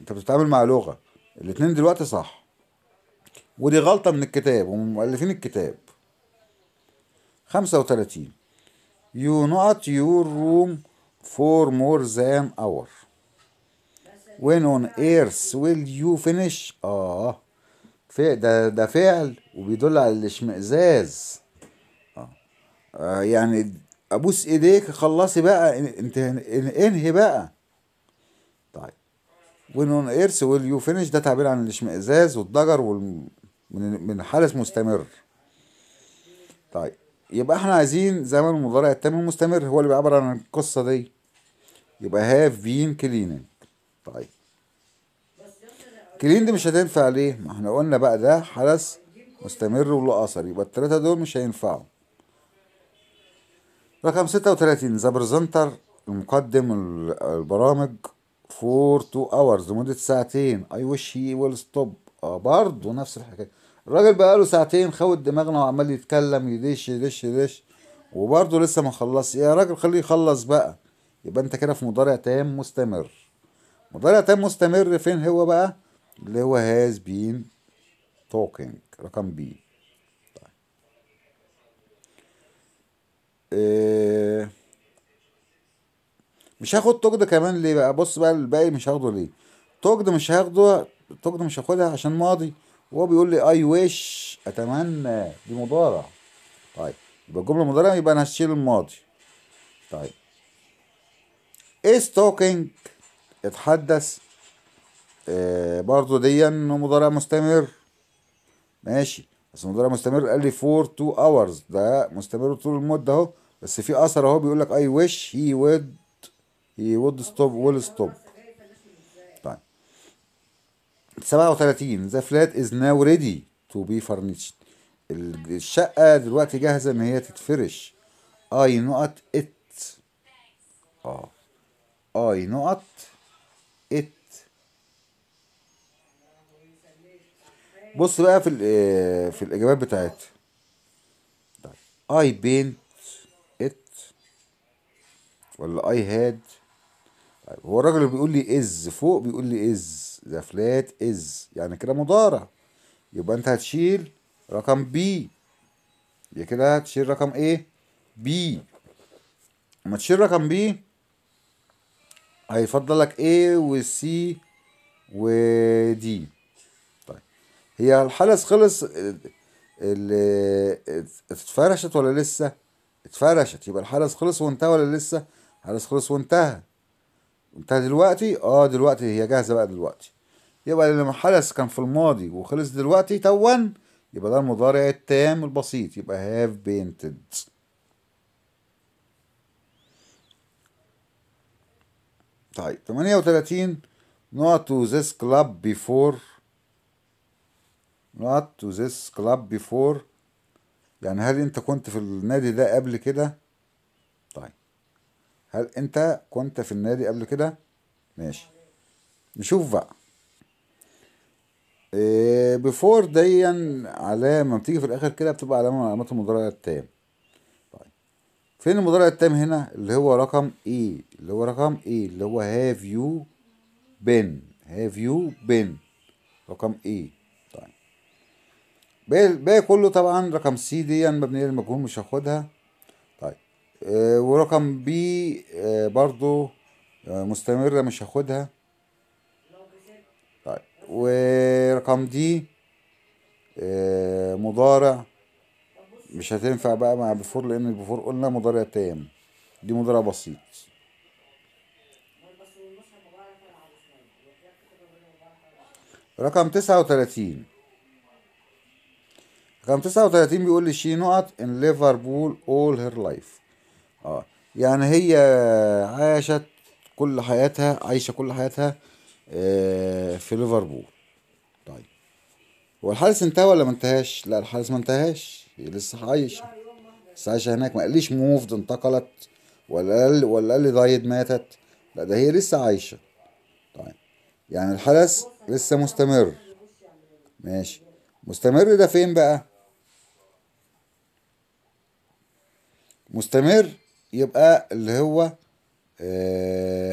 انت بتتعامل مع لغه الاتنين دلوقتي صح ودي غلطه من الكتاب ومن مؤلفين الكتاب 35 you not your room for more than hour when on earth will you finish اه ده ده فعل وبيدل على الاشمئزاز آه يعني ابوس ايديك خلصي بقى انت انهي بقى طيب اون ايرس ويل يو فينش ده تعبير عن الاشمئزاز والضجر وال... من حدث مستمر طيب يبقى احنا عايزين زمن المضارع التام المستمر هو اللي بيعبر عن القصه دي يبقى هاف بين كليننج طيب كلين دي مش هتنفع ليه ما احنا قلنا بقى ده حدث مستمر وله اثر يبقى التلاتة دول مش هينفعوا رقم ستة وتلاتين برزنتر المقدم البرامج فور تو اورز لمدة ساعتين اي وش هي ويل ستوب اه برضه نفس الحكايه الراجل بقاله ساعتين خود دماغنا وعمال يتكلم يدش يدش يدش وبرضه لسه ما خلص يا راجل خليه يخلص بقى يبقى انت كده في مضارع تام مستمر مضارع تام مستمر فين هو بقى اللي هو has been talking رقم بي طيب. آه، مش هاخد توك كمان ليه بقى بص بقى الباقي مش هاخده ليه توك مش هاخده توك مش هاخدها عشان ماضي وهو بيقول لي اي ويش اتمنى دي مضارع طيب يبقى الجمله مضارع يبقى انا هشيل الماضي طيب ايه ستوكينج اتحدث آه، برضو دي مضارع مستمر ماشي بس مضارع مستمر قال لي فور تو اورز ده مستمر طول المده اهو بس في اثر اهو بيقول لك اي ويش هي ود هي ود ستوب ويل ستوب طيب 37 ذا فلات از ناو ريدي تو بي فرنشت الشقه دلوقتي جاهزه ان هي تتفرش اي نقط ات اه اي نقط بص بقى في آه، في الاجابات بتاعتها اي بينت ات ولا اي طيب، هاد هو الراجل اللي بيقول لي از فوق بيقول لي از ده فلات از يعني كده مضارع يبقى انت هتشيل رقم بي يبقى كده هتشيل رقم ايه بي اما تشيل رقم بي هيفضلك ايه وسي ودي هي الحدث خلص اتفرشت ولا لسه اتفرشت يبقى الحدث خلص وانتهى ولا لسه الحدث خلص وانتهى انتهى دلوقتي اه دلوقتي هي جاهزه بقى دلوقتي يبقى لما الحدث كان في الماضي وخلص دلوقتي تون يبقى ده المضارع التام البسيط يبقى هاف بينتد طيب 38 not to this club before not to this club before يعني هل انت كنت في النادي ده قبل كده طيب هل انت كنت في النادي قبل كده ماشي نشوف بقى إيه بفور ديا علامه بتيجي في الاخر كده بتبقى علامه من علامات المضارع التام طيب فين المضارع التام هنا اللي هو رقم ايه اللي هو رقم ايه اللي هو هاف يو بين هاف يو بين رقم ايه باقي كله طبعا رقم سي دي يعني مبنيه للمجهول مش هاخدها طيب آه، ورقم بي آه، برضو آه، مستمره مش هاخدها طيب ورقم دي مضارع مش هتنفع بقى مع بفور لان البفور قلنا مضارع تام دي مضارع بسيط رقم تسعة وتلاتين رقم 39 بيقول لي شي نقط ان ليفربول اول هير لايف اه يعني هي عاشت كل حياتها عايشه كل حياتها آه، في ليفربول طيب هو الحارس انتهى ولا ما انتهاش لا الحارس ما انتهاش لسه عايشه لسه عايشه هناك ما قاليش موفد انتقلت ولا قال ولا قال لي دايت ماتت لا ده هي لسه عايشه طيب يعني الحدث لسه مستمر ماشي مستمر ده فين بقى مستمر يبقى اللي هو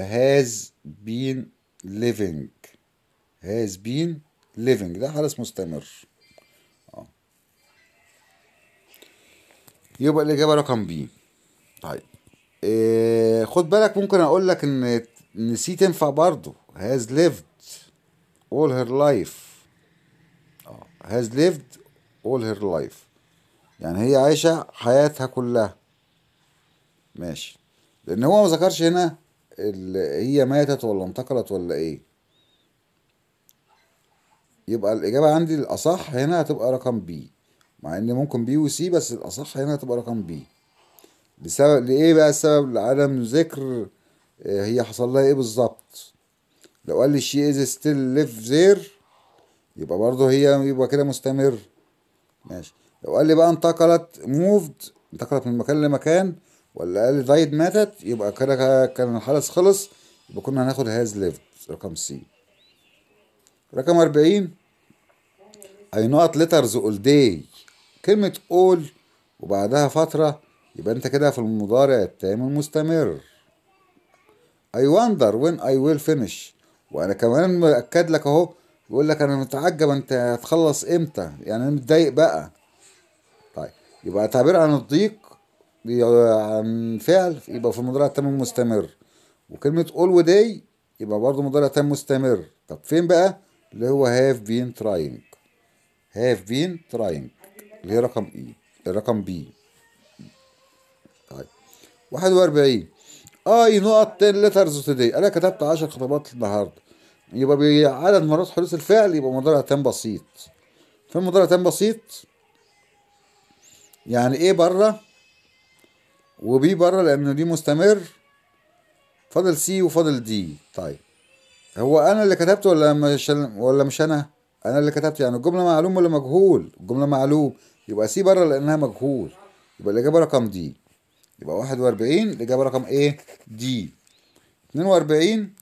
هاز بين ليفينج هاز بين ليفينج ده حدث مستمر آه. يبقى الإجابة رقم بي طيب آه خد بالك ممكن أقول لك إن إن سي تنفع برضه هاز lived all her life هاز آه. lived all her life يعني هي عايشة حياتها كلها ماشي لان هو ما ذكرش هنا هي ماتت ولا انتقلت ولا ايه يبقى الاجابه عندي الاصح هنا هتبقى رقم بي مع ان ممكن بي وسي بس الاصح هنا هتبقى رقم بي بسبب لايه بقى السبب لعدم ذكر آه، هي حصل لها ايه بالظبط لو قال لي شي از ستيل ليف زير يبقى برضه هي يبقى كده مستمر ماشي لو قال لي بقى انتقلت موفد انتقلت من مكان لمكان ولا ال فايد ماتت يبقى كده كان الحدث خلص يبقى كنا هناخد هاز ليفت رقم سي رقم 40 اي نوت ليترز اول داي كلمة اول وبعدها فترة يبقى انت كده في المضارع التام المستمر I wonder when I will finish وانا كمان مأكد لك اهو بيقول لك انا متعجب انت هتخلص امتى يعني انا متضايق بقى طيب يبقى تعبير عن الضيق عن فعل يبقى في المضارع التام مستمر وكلمة all day يبقى برضه مضارع تام مستمر طب فين بقى اللي هو have been trying have been trying اللي هي رقم اي e، الرقم بي طيب 41 اي نقط 10 letters today انا كتبت 10 خطابات النهارده يبقى بعدد مرات حدوث الفعل يبقى مضارع تام بسيط فين مضارع تام بسيط يعني ايه بره وبي بره لأنه دي مستمر فاضل سي وفاضل دي طيب هو أنا اللي كتبت ولا مش ولا مش أنا؟ أنا اللي كتبت يعني الجملة معلوم ولا مجهول؟ الجملة معلوم يبقى سي بره لأنها مجهول يبقى الإجابة رقم دي يبقى واحد وأربعين الإجابة رقم إيه؟ دي اتنين وأربعين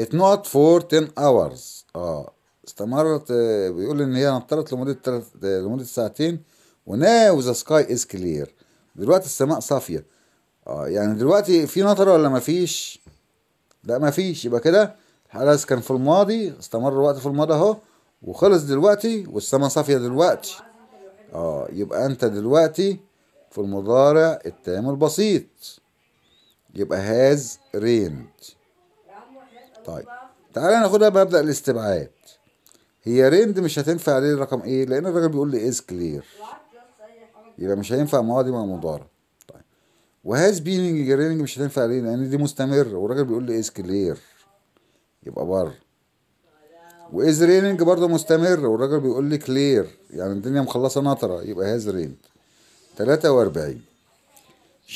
it not for 10 hours اه استمرت بيقول ان هي نطرت لمده لمده ساعتين وناو ذا سكاي از كلير دلوقتي السماء صافيه اه يعني دلوقتي في مطر ولا مفيش لا مفيش يبقى كده الحدث كان في الماضي استمر وقت في الماضي اهو وخلص دلوقتي والسماء صافيه دلوقتي اه يبقى انت دلوقتي في المضارع التام البسيط يبقى هاز ريند طيب تعالى ناخدها بمبدأ الاستبعاد هي ريند مش هتنفع عليه الرقم ايه لان الراجل بيقول لي از كلير يبقى مش هينفع ماضي مع مضارع طيب وهاز بينج جرينج مش هتنفع ليه لان دي مستمر والراجل بيقول لي از إيه؟ كلير يبقى بره واز ريننج برضه مستمر والراجل بيقول لي كلير يعني الدنيا مخلصه نطره يبقى هاز ريند 43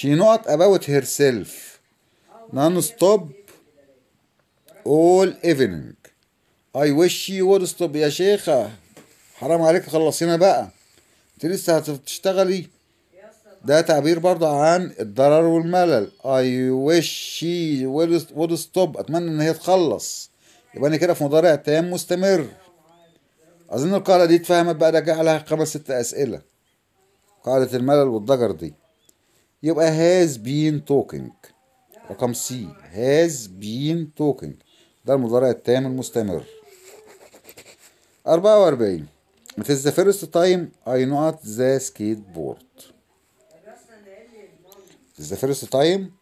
نوت أباوت هير سيلف نون ستوب أول evening أي وش she وود ستوب يا شيخة حرام عليك خلصينا بقى انت لسه هتشتغلي ده تعبير برضه عن الضرر والملل I wish she would stop أتمنى إن هي تخلص يبقى أنا كده في مضارع تام مستمر أظن القاعدة دي اتفهمت بقى راجع لها خمس ست أسئلة قاعدة الملل والضجر دي يبقى has been talking رقم سي has been talking ده المضارع التام المستمر 44 It is the first time I not the skateboard. It is the first time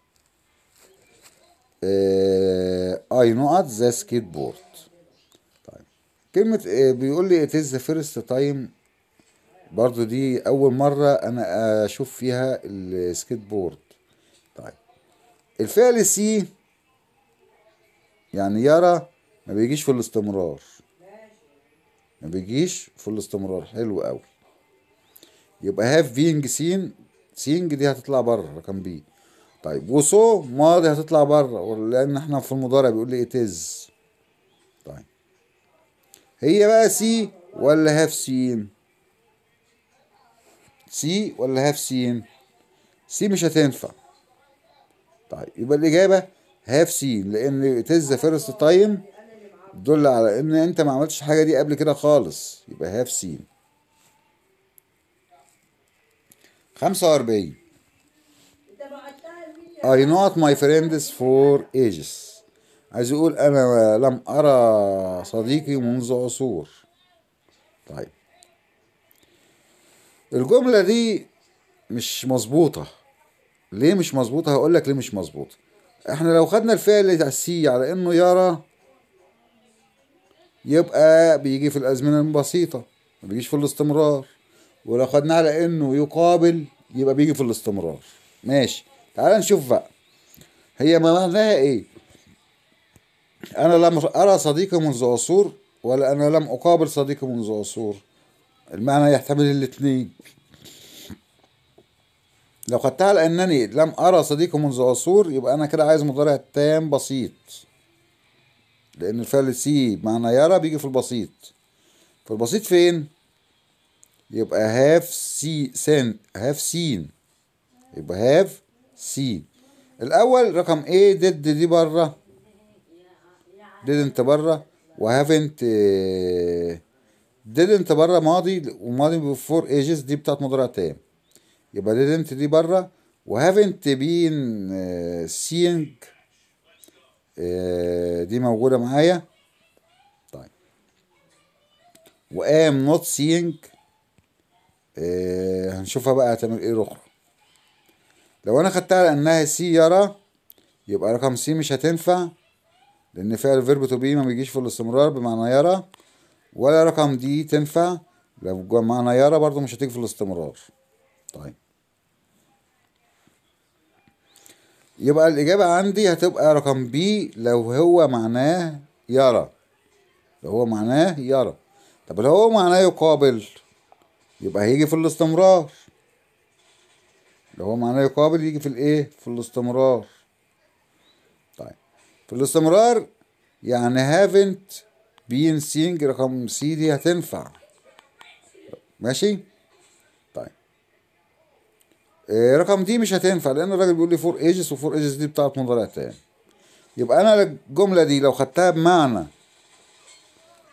uh, I not the skateboard. طيب كلمة uh, بيقول لي it is the first time برضو دي أول مرة أنا أشوف فيها السكيت بورد طيب الفعل سي يعني يرى ما بيجيش في الاستمرار ما بيجيش في الاستمرار حلو قوي يبقى هاف بينج سين سينج دي هتطلع بره رقم بي طيب وسو ماضي هتطلع بره لان احنا في المضارع بيقول لي اتز طيب هي بقى سي ولا هاف سين سي ولا هاف سين سي مش هتنفع طيب يبقى الاجابه هاف سين لان اتز فيرست تايم دل على ان انت ما عملتش الحاجه دي قبل كده خالص يبقى هاف سين خمسة وأربعين I not my friends for ages عايز يقول أنا لم أرى صديقي منذ عصور طيب الجملة دي مش مظبوطة ليه مش مظبوطة هقول لك ليه مش مظبوطة احنا لو خدنا الفعل السي على انه يرى يبقى بيجي في الازمنه البسيطه ما بيجيش في الاستمرار ولو خدنا على انه يقابل يبقى بيجي في الاستمرار ماشي تعال نشوف بقى هي معناها ايه انا لم ارى صديقي منذ عصور ولا انا لم اقابل صديقي منذ عصور المعنى يحتمل الاثنين لو خدتها لانني لم ارى صديقي منذ عصور يبقى انا كده عايز مضارع تام بسيط لأن الفعل سي معنى يرى بيجي في البسيط في البسيط فين؟ يبقى هاف سي سين هاف سين يبقى هاف سين الأول رقم ايه ديد دي بره ديدنت بره وهافنت ديدنت بره ماضي وماضي بفور ايجز دي بتاعت مضارع تام يبقى ديدنت دي بره وهافنت بين سينج آه، دي موجودة معايا طيب و am not seeing آه، هنشوفها بقى هتعمل ايه الاخرى لو انا خدتها لانها سي يرى يبقى رقم سي مش هتنفع لان فعل فيرب تو بي ما بيجيش في الاستمرار بمعنى يرى ولا رقم دي تنفع لو معنى يرى برضو مش هتيجي في الاستمرار طيب يبقى الإجابة عندي هتبقى رقم بي لو هو معناه يرى لو هو معناه يرى طب لو هو معناه يقابل يبقى هيجي في الاستمرار لو هو معناه يقابل يجي في الايه في الاستمرار طيب في الاستمرار يعني haven't been seeing رقم سي دي هتنفع ماشي إيه، رقم دي مش هتنفع لان الراجل بيقول لي فور ايجز وفور ايجز دي بتاعت منظرات يعني يبقى انا الجمله دي لو خدتها بمعنى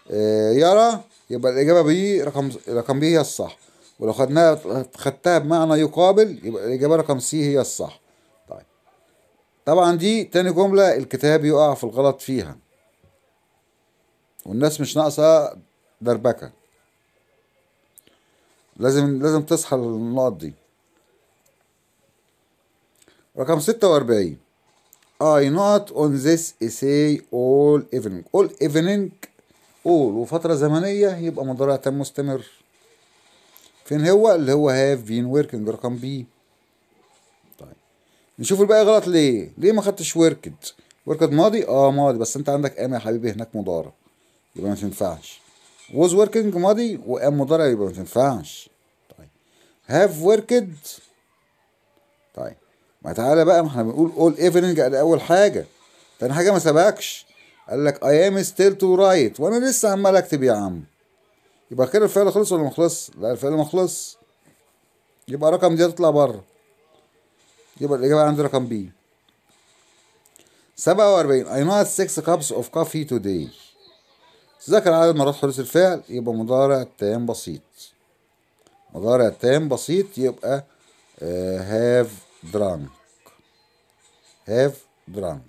إيه، يرى يبقى الاجابه بي رقم رقم بي هي الصح ولو خدناها خدتها بمعنى يقابل يبقى الاجابه رقم سي هي الصح طيب طبعا دي تاني جمله الكتاب يقع في الغلط فيها والناس مش ناقصه دربكه لازم لازم تصحى للنقط دي رقم 46 I not on this essay all evening all evening all وفترة زمنية يبقى مضارع تام مستمر فين هو اللي هو have been working رقم بي طيب نشوف الباقي غلط ليه ليه ما خدتش worked worked ماضي اه ماضي بس انت عندك ام يا حبيبي هناك مضارع يبقى ما تنفعش was working ماضي وقام مضارع يبقى ما تنفعش طيب have worked ما تعالى بقى ما احنا بنقول اول ايفنينج ادي اول حاجه تاني حاجه ما سابكش قال لك اي ام ستيل تو رايت وانا لسه عمال اكتب يا عم يبقى كده الفعل خلص ولا ما خلص لا الفعل ما خلص يبقى رقم دي هتطلع بره يبقى الاجابه عندي رقم بي 47 I not 6 cups of coffee today ذكر عدد مرات حدوث الفعل يبقى مضارع تام بسيط مضارع تام بسيط يبقى هاف آه، drunk have drunk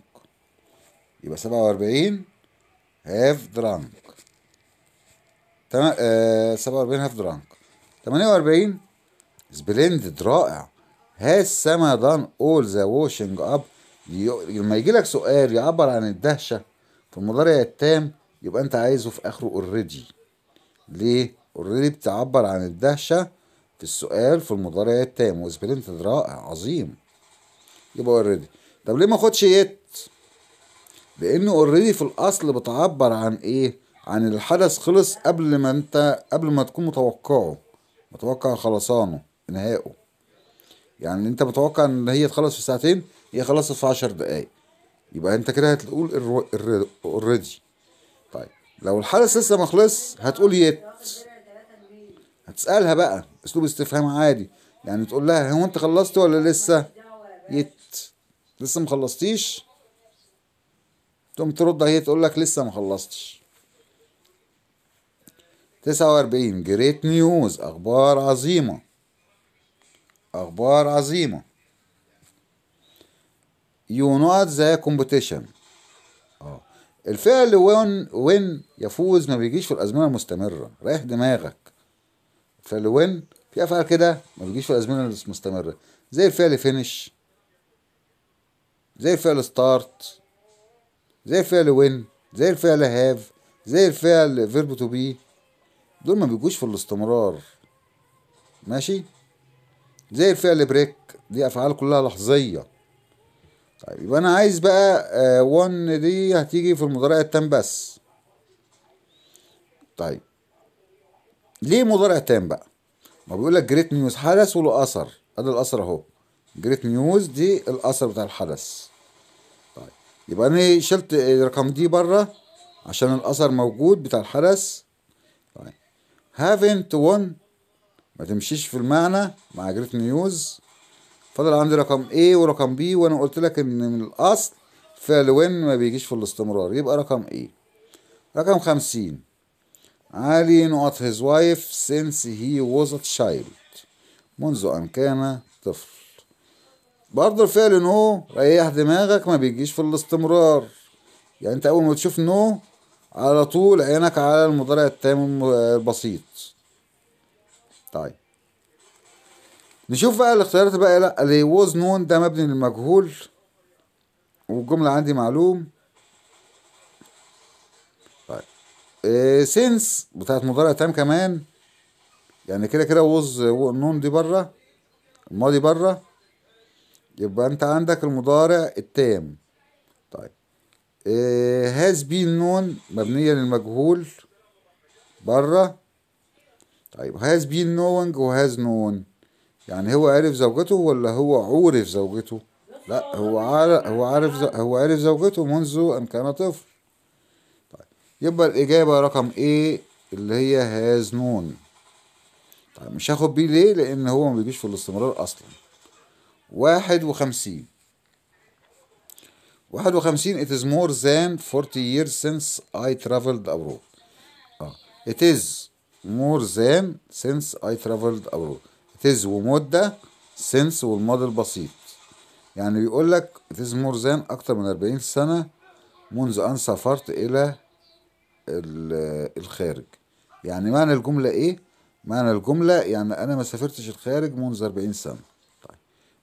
يبقى سبعة وأربعين have drunk تم... آه... سبعة وأربعين have drunk تمانية وأربعين splendid رائع has Sama done all the washing up لما يجي لك سؤال يعبر عن الدهشة في المضارع التام يبقى انت عايزه في اخره اوريدي ليه اوريدي بتعبر عن الدهشة في السؤال في المضارع التام وسبرنتد رائع عظيم يبقى اوريدي طب ليه ما اخدش يت لانه اوريدي في الاصل بتعبر عن ايه عن الحدث خلص قبل ما انت قبل ما تكون متوقعه متوقع خلصانه انهائه يعني انت متوقع ان هي تخلص في ساعتين هي خلصت في عشر دقايق يبقى انت كده هتقول اوريدي طيب لو الحدث لسه ما خلص هتقول يت هتسألها بقى اسلوب استفهام عادي يعني تقول لها هو انت خلصت ولا لسه يت لسه مخلصتيش تقوم ترد هي تقول لك لسه مخلصتش تسعة واربعين جريت نيوز اخبار عظيمة اخبار عظيمة يو نوت ذا كومبيتيشن الفعل وين وين يفوز ما بيجيش في الازمنه المستمره رايح دماغك وين في افعال كده ما بيجيش في الازمنه المستمره زي الفعل فينش زي الفعل ستارت زي الفعل وين زي الفعل هاف زي الفعل فيرب تو بي دول ما بيجوش في الاستمرار ماشي زي الفعل بريك دي افعال كلها لحظيه طيب يبقى انا عايز بقى ون آه، وان دي هتيجي في المضارع التام بس طيب ليه مضارع تام بقى ما بيقول لك جريت نيوز حدث وله اثر ادي الاثر اهو جريت نيوز دي الاثر بتاع الحدث طيب يبقى انا شلت الرقم دي بره عشان الاثر موجود بتاع الحدث طيب هافنت ون ما تمشيش في المعنى مع جريت نيوز فضل عندي رقم A ورقم B وانا قلت لك ان من الاصل فعل وين ما بيجيش في الاستمرار يبقى رقم A رقم خمسين علي not his wife since he was a child منذ أن كان طفل برضه الفعل نو ريح دماغك ما بيجيش في الاستمرار يعني انت أول ما تشوف نو على طول عينك على المضارع التام البسيط طيب نشوف بقى الاختيارات بقى لا اللي was known ده مبني للمجهول والجملة عندي معلوم آه، سينس بتاعت مضارع تام كمان يعني كده كده وز نون دي بره الماضي بره يبقى انت عندك المضارع التام طيب هاز بي نون مبنية للمجهول بره طيب هاز بي نونج وهاز نون يعني هو عرف زوجته ولا هو عورف زوجته لا هو عارف هو عارف هو عارف زوجته منذ ان كان طفل يبقى الإجابة رقم A اللي هي هاز نون طيب مش هاخد بيه ليه لأن هو ما بيجيش في الاستمرار أصلا واحد وخمسين واحد وخمسين it is more than 40 years since I traveled abroad آه. it is more than since I traveled abroad it is ومدة since والماضي البسيط يعني بيقول لك it is more than أكتر من 40 سنة منذ أن سافرت إلى الخارج يعني معنى الجملة ايه معنى الجملة يعني انا ما سافرتش الخارج منذ 40 سنة طيب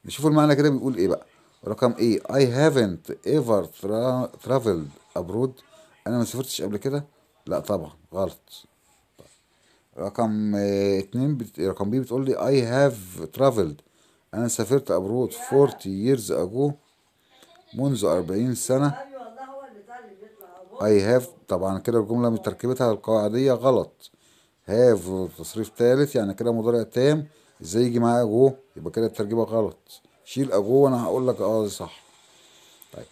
نشوف المعنى كده بيقول ايه بقى رقم ايه I haven't ever traveled abroad انا ما سافرتش قبل كده لا طبعا غلط طيب، رقم اتنين بت... رقم بي بتقول لي I have traveled انا سافرت أبرود 40 years ago منذ 40 سنة I have طبعا كده الجملة تركيبتها القاعدية غلط هاف تصريف تالت يعني كده مضارع تام ازاي يجي معاه اجو يبقى كده الترجمة غلط شيل اجو وانا هقول لك اه صح طيب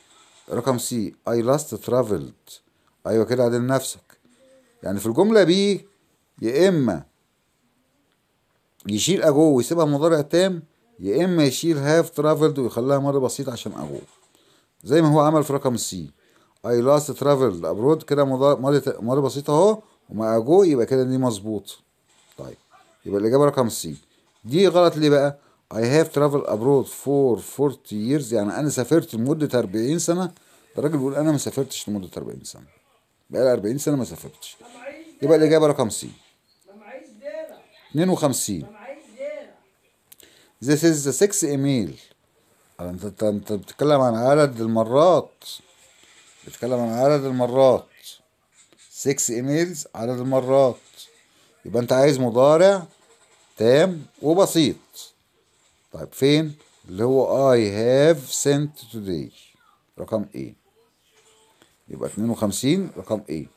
رقم سي I last traveled ايوه كده عدل نفسك يعني في الجملة بي يا اما يشيل اجو ويسيبها مضارع تام يا اما يشيل هاف ترافلد ويخليها مرة بسيط عشان اجو زي ما هو عمل في رقم سي I last traveled abroad كده ماضي ماضي بسيط اهو ومع اجو يبقى كده دي مظبوط طيب يبقى الاجابه رقم سي دي غلط ليه بقى I have traveled abroad for 40 years يعني أنا سافرت لمدة 40 سنة الراجل بيقول أنا ما سافرتش لمدة 40 سنة لي 40 سنة ما سافرتش يبقى الإجابة رقم سي 52 This is the six email أنت أنت بتتكلم عن عدد المرات بتتكلم عن عدد المرات 6 ايميلز عدد المرات يبقى انت عايز مضارع تام وبسيط طيب فين اللي هو I have sent today رقم ايه يبقى 52 رقم ايه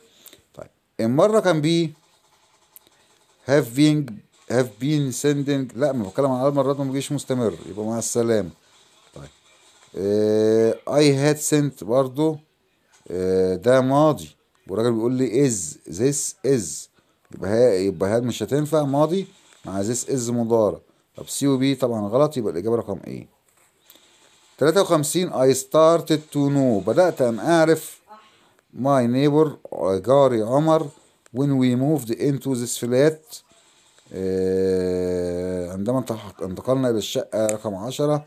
طيب المرة كان بي have been have been sending لا ما بتكلم عن عدد المرات ما بيجيش مستمر يبقى مع السلامة طيب آه I had sent برضو آه، ده ماضي والراجل بيقول لي از ذس از يبقى هي يبقى هاد مش هتنفع ماضي مع ذس از مضارع طب سي وبي طبعا غلط يبقى الاجابه رقم ايه 53 اي ستارتد تو نو بدأت أن أعرف ماي نيبر جاري عمر when we moved into this flat آه، عندما انتقلنا إلى الشقة رقم 10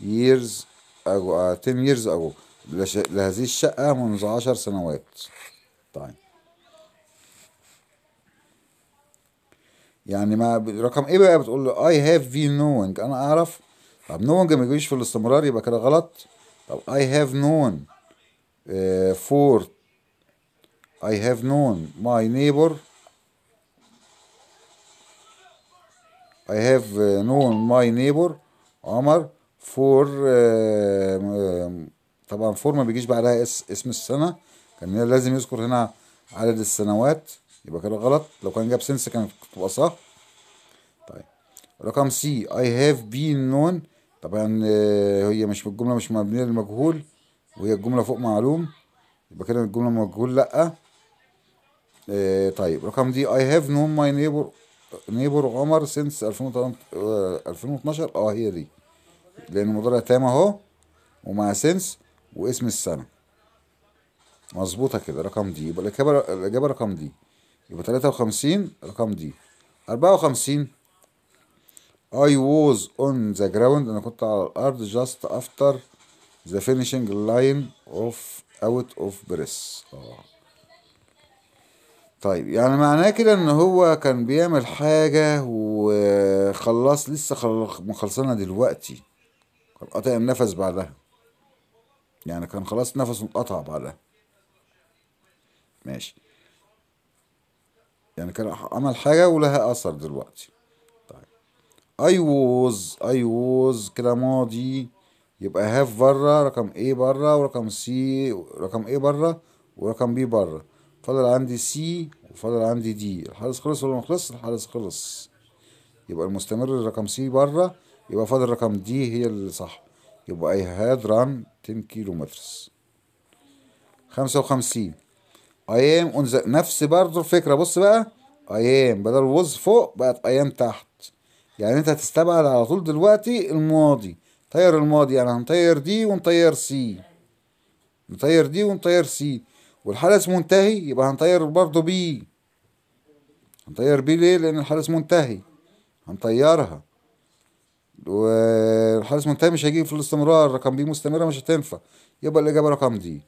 years ago 10 آه، years ago لهذه الشقة منذ عشر سنوات طيب يعني ما رقم ايه بقى بتقول له اي هاف في نوينج انا اعرف طب نوينج ما يجيش في الاستمرار يبقى كده غلط طب اي هاف نون فور اي هاف نون ماي نيبر I have known آه، آه، my neighbor عمر for uh, آه، طبعا فور ما بيجيش بعدها اس اسم السنه كان لازم يذكر هنا عدد السنوات يبقى كده غلط لو كان جاب سنس كانت تبقى صح طيب رقم سي اي هاف بين نون طبعا آه، هي مش الجمله مش مبنيه للمجهول وهي الجمله فوق معلوم يبقى كده الجمله مجهول لا آه طيب رقم دي اي هاف نون ماي نيبر نيبر عمر سنس 2012 اه هي دي لان المضارع تام اهو ومع سنس واسم السنة مظبوطة كده رقم دي يبقى الإجابة الإجابة رقم دي يبقى تلاتة وخمسين رقم دي أربعة وخمسين I was on the ground أنا كنت على الأرض just after the finishing line of out of breath اه طيب يعني معناه كده ان هو كان بيعمل حاجة وخلص لسه خلص مخلصنا دلوقتي كان قاطع النفس بعدها يعني كان خلاص نفسه اتقطع بعدها ماشي يعني كان عمل حاجة ولها أثر دلوقتي طيب أي ووز أي ووز كده ماضي يبقى هاف بره رقم A بره ورقم C رقم A بره ورقم B بره فضل عندي C وفضل عندي D الحارس خلص ولا ما خلص الحارس خلص يبقى المستمر رقم C بره يبقى فاضل رقم D هي اللي صح يبقى I had run 10 كيلو مترس 55 I am on the نفس برضه الفكرة بص بقى I am بدل was فوق بقت I am تحت يعني انت هتستبعد على طول دلوقتي الماضي طير الماضي يعني هنطير دي ونطير سي نطير دي ونطير سي والحدث منتهي يبقى هنطير برضه بي هنطير بي ليه لان الحدث منتهي هنطيرها والحارس منتهي مش هيجيب في الاستمرار رقم دي مستمره مش هتنفع يبقى الاجابه رقم دي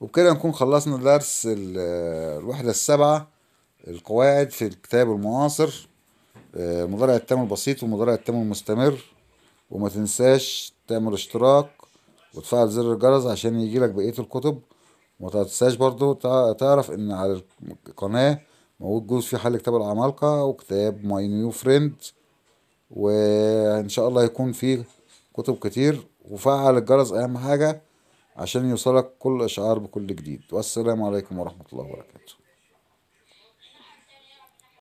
وبكده نكون خلصنا درس الوحده السابعه القواعد في الكتاب المعاصر آه، مضارع التام البسيط ومضارع التام المستمر وما تنساش تعمل اشتراك وتفعل زر الجرس عشان يجيلك بقيه الكتب وما تنساش برضو تعرف ان على القناه موجود جزء في حل كتاب العمالقه وكتاب ماي نيو فريند وان شاء الله يكون فيه كتب كتير وفعل الجرس اهم حاجه عشان يوصلك كل اشعار بكل جديد والسلام عليكم ورحمه الله وبركاته